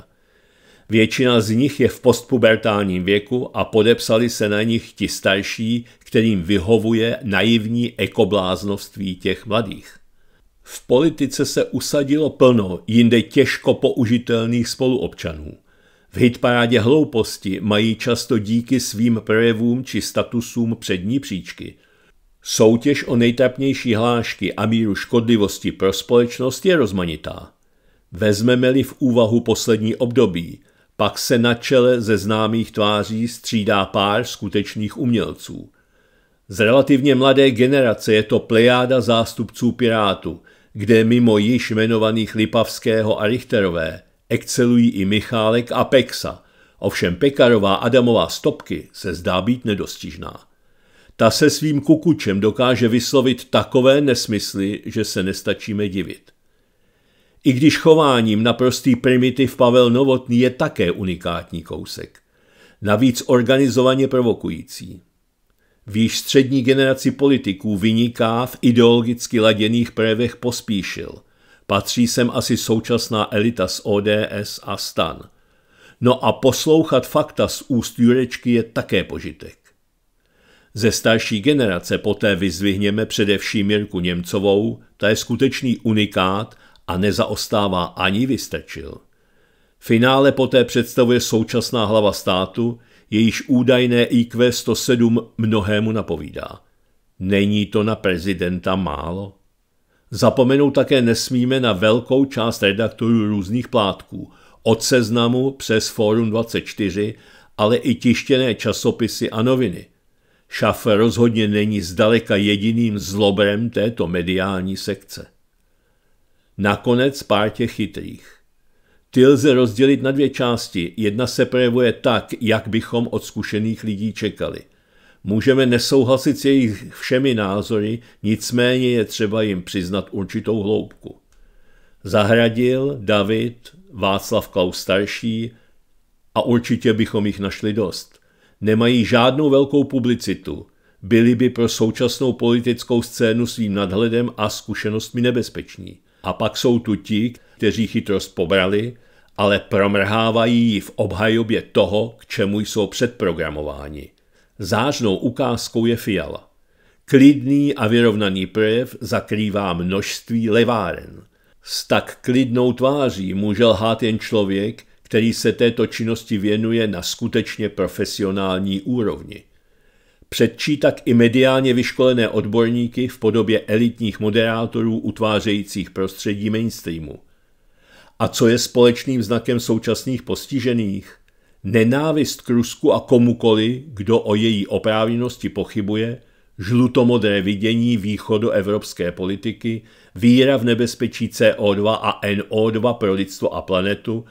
Většina z nich je v postpubertálním věku a podepsali se na nich ti starší, kterým vyhovuje naivní ekobláznovství těch mladých. V politice se usadilo plno jinde těžko použitelných spoluobčanů. V hitparádě hlouposti mají často díky svým projevům či statusům přední příčky – Soutěž o nejtrapnější hlášky a míru škodlivosti pro společnost je rozmanitá. Vezmeme-li v úvahu poslední období, pak se na čele ze známých tváří střídá pár skutečných umělců. Z relativně mladé generace je to plejáda zástupců pirátu, kde mimo již jmenovaných Lipavského a Richterové excelují i Michálek a Pexa, ovšem Pekarová Adamová stopky se zdá být nedostižná. Ta se svým kukučem dokáže vyslovit takové nesmysly, že se nestačíme divit. I když chováním naprostý primitiv Pavel Novotný je také unikátní kousek. Navíc organizovaně provokující. V již střední generaci politiků vyniká v ideologicky laděných prvech pospíšil. Patří sem asi současná elita z ODS a stan. No a poslouchat fakta z úst Jurečky je také požitek. Ze starší generace poté vyzvihněme především Mirku Němcovou, ta je skutečný unikát a nezaostává ani vystačil. Finále poté představuje současná hlava státu, jejíž údajné IQ 107 mnohému napovídá. Není to na prezidenta málo? Zapomenout také nesmíme na velkou část redaktorů různých plátků, od seznamu přes Forum 24, ale i tištěné časopisy a noviny – Šaf rozhodně není zdaleka jediným zlobrem této mediální sekce. Nakonec pár těch chytrých. Ty lze rozdělit na dvě části. Jedna se projevuje tak, jak bychom od zkušených lidí čekali. Můžeme nesouhlasit s jejich všemi názory, nicméně je třeba jim přiznat určitou hloubku. Zahradil, David, Václav Klaus starší a určitě bychom jich našli dost nemají žádnou velkou publicitu, byli by pro současnou politickou scénu svým nadhledem a zkušenostmi nebezpeční. A pak jsou tu ti, kteří chytrost pobrali, ale promrhávají ji v obhajobě toho, k čemu jsou předprogramováni. Zářnou ukázkou je Fiala. Klidný a vyrovnaný projev zakrývá množství leváren. S tak klidnou tváří může lhát jen člověk, který se této činnosti věnuje na skutečně profesionální úrovni. Předčítat i mediálně vyškolené odborníky v podobě elitních moderátorů utvářejících prostředí mainstreamu. A co je společným znakem současných postižených? Nenávist k Rusku a komukoli, kdo o její oprávněnosti pochybuje, žlutomodré vidění východu evropské politiky, víra v nebezpečí CO2 a NO2 pro lidstvo a planetu,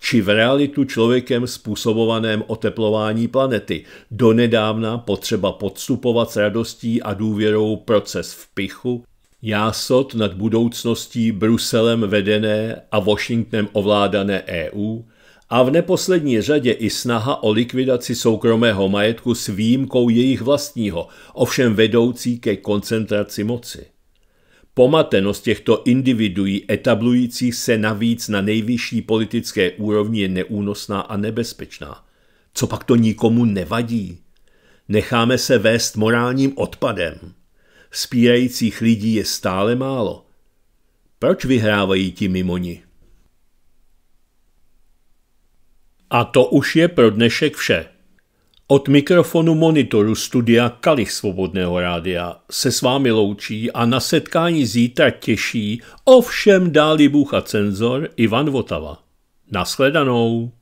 či v realitu člověkem způsobovaném oteplování planety. Donedávna potřeba podstupovat s radostí a důvěrou proces v pichu, jásot nad budoucností Bruselem vedené a Washingtonem ovládané EU a v neposlední řadě i snaha o likvidaci soukromého majetku s výjimkou jejich vlastního, ovšem vedoucí ke koncentraci moci. Pomatenost těchto individuí etablujících se navíc na nejvyšší politické úrovni je neúnosná a nebezpečná. Co pak to nikomu nevadí? Necháme se vést morálním odpadem. Spírajících lidí je stále málo. Proč vyhrávají ti mimoni? A to už je pro dnešek vše. Od mikrofonu monitoru studia Kalich Svobodného rádia se s vámi loučí a na setkání zítra těší ovšem dáli Bůh a cenzor Ivan Votava. Naschledanou.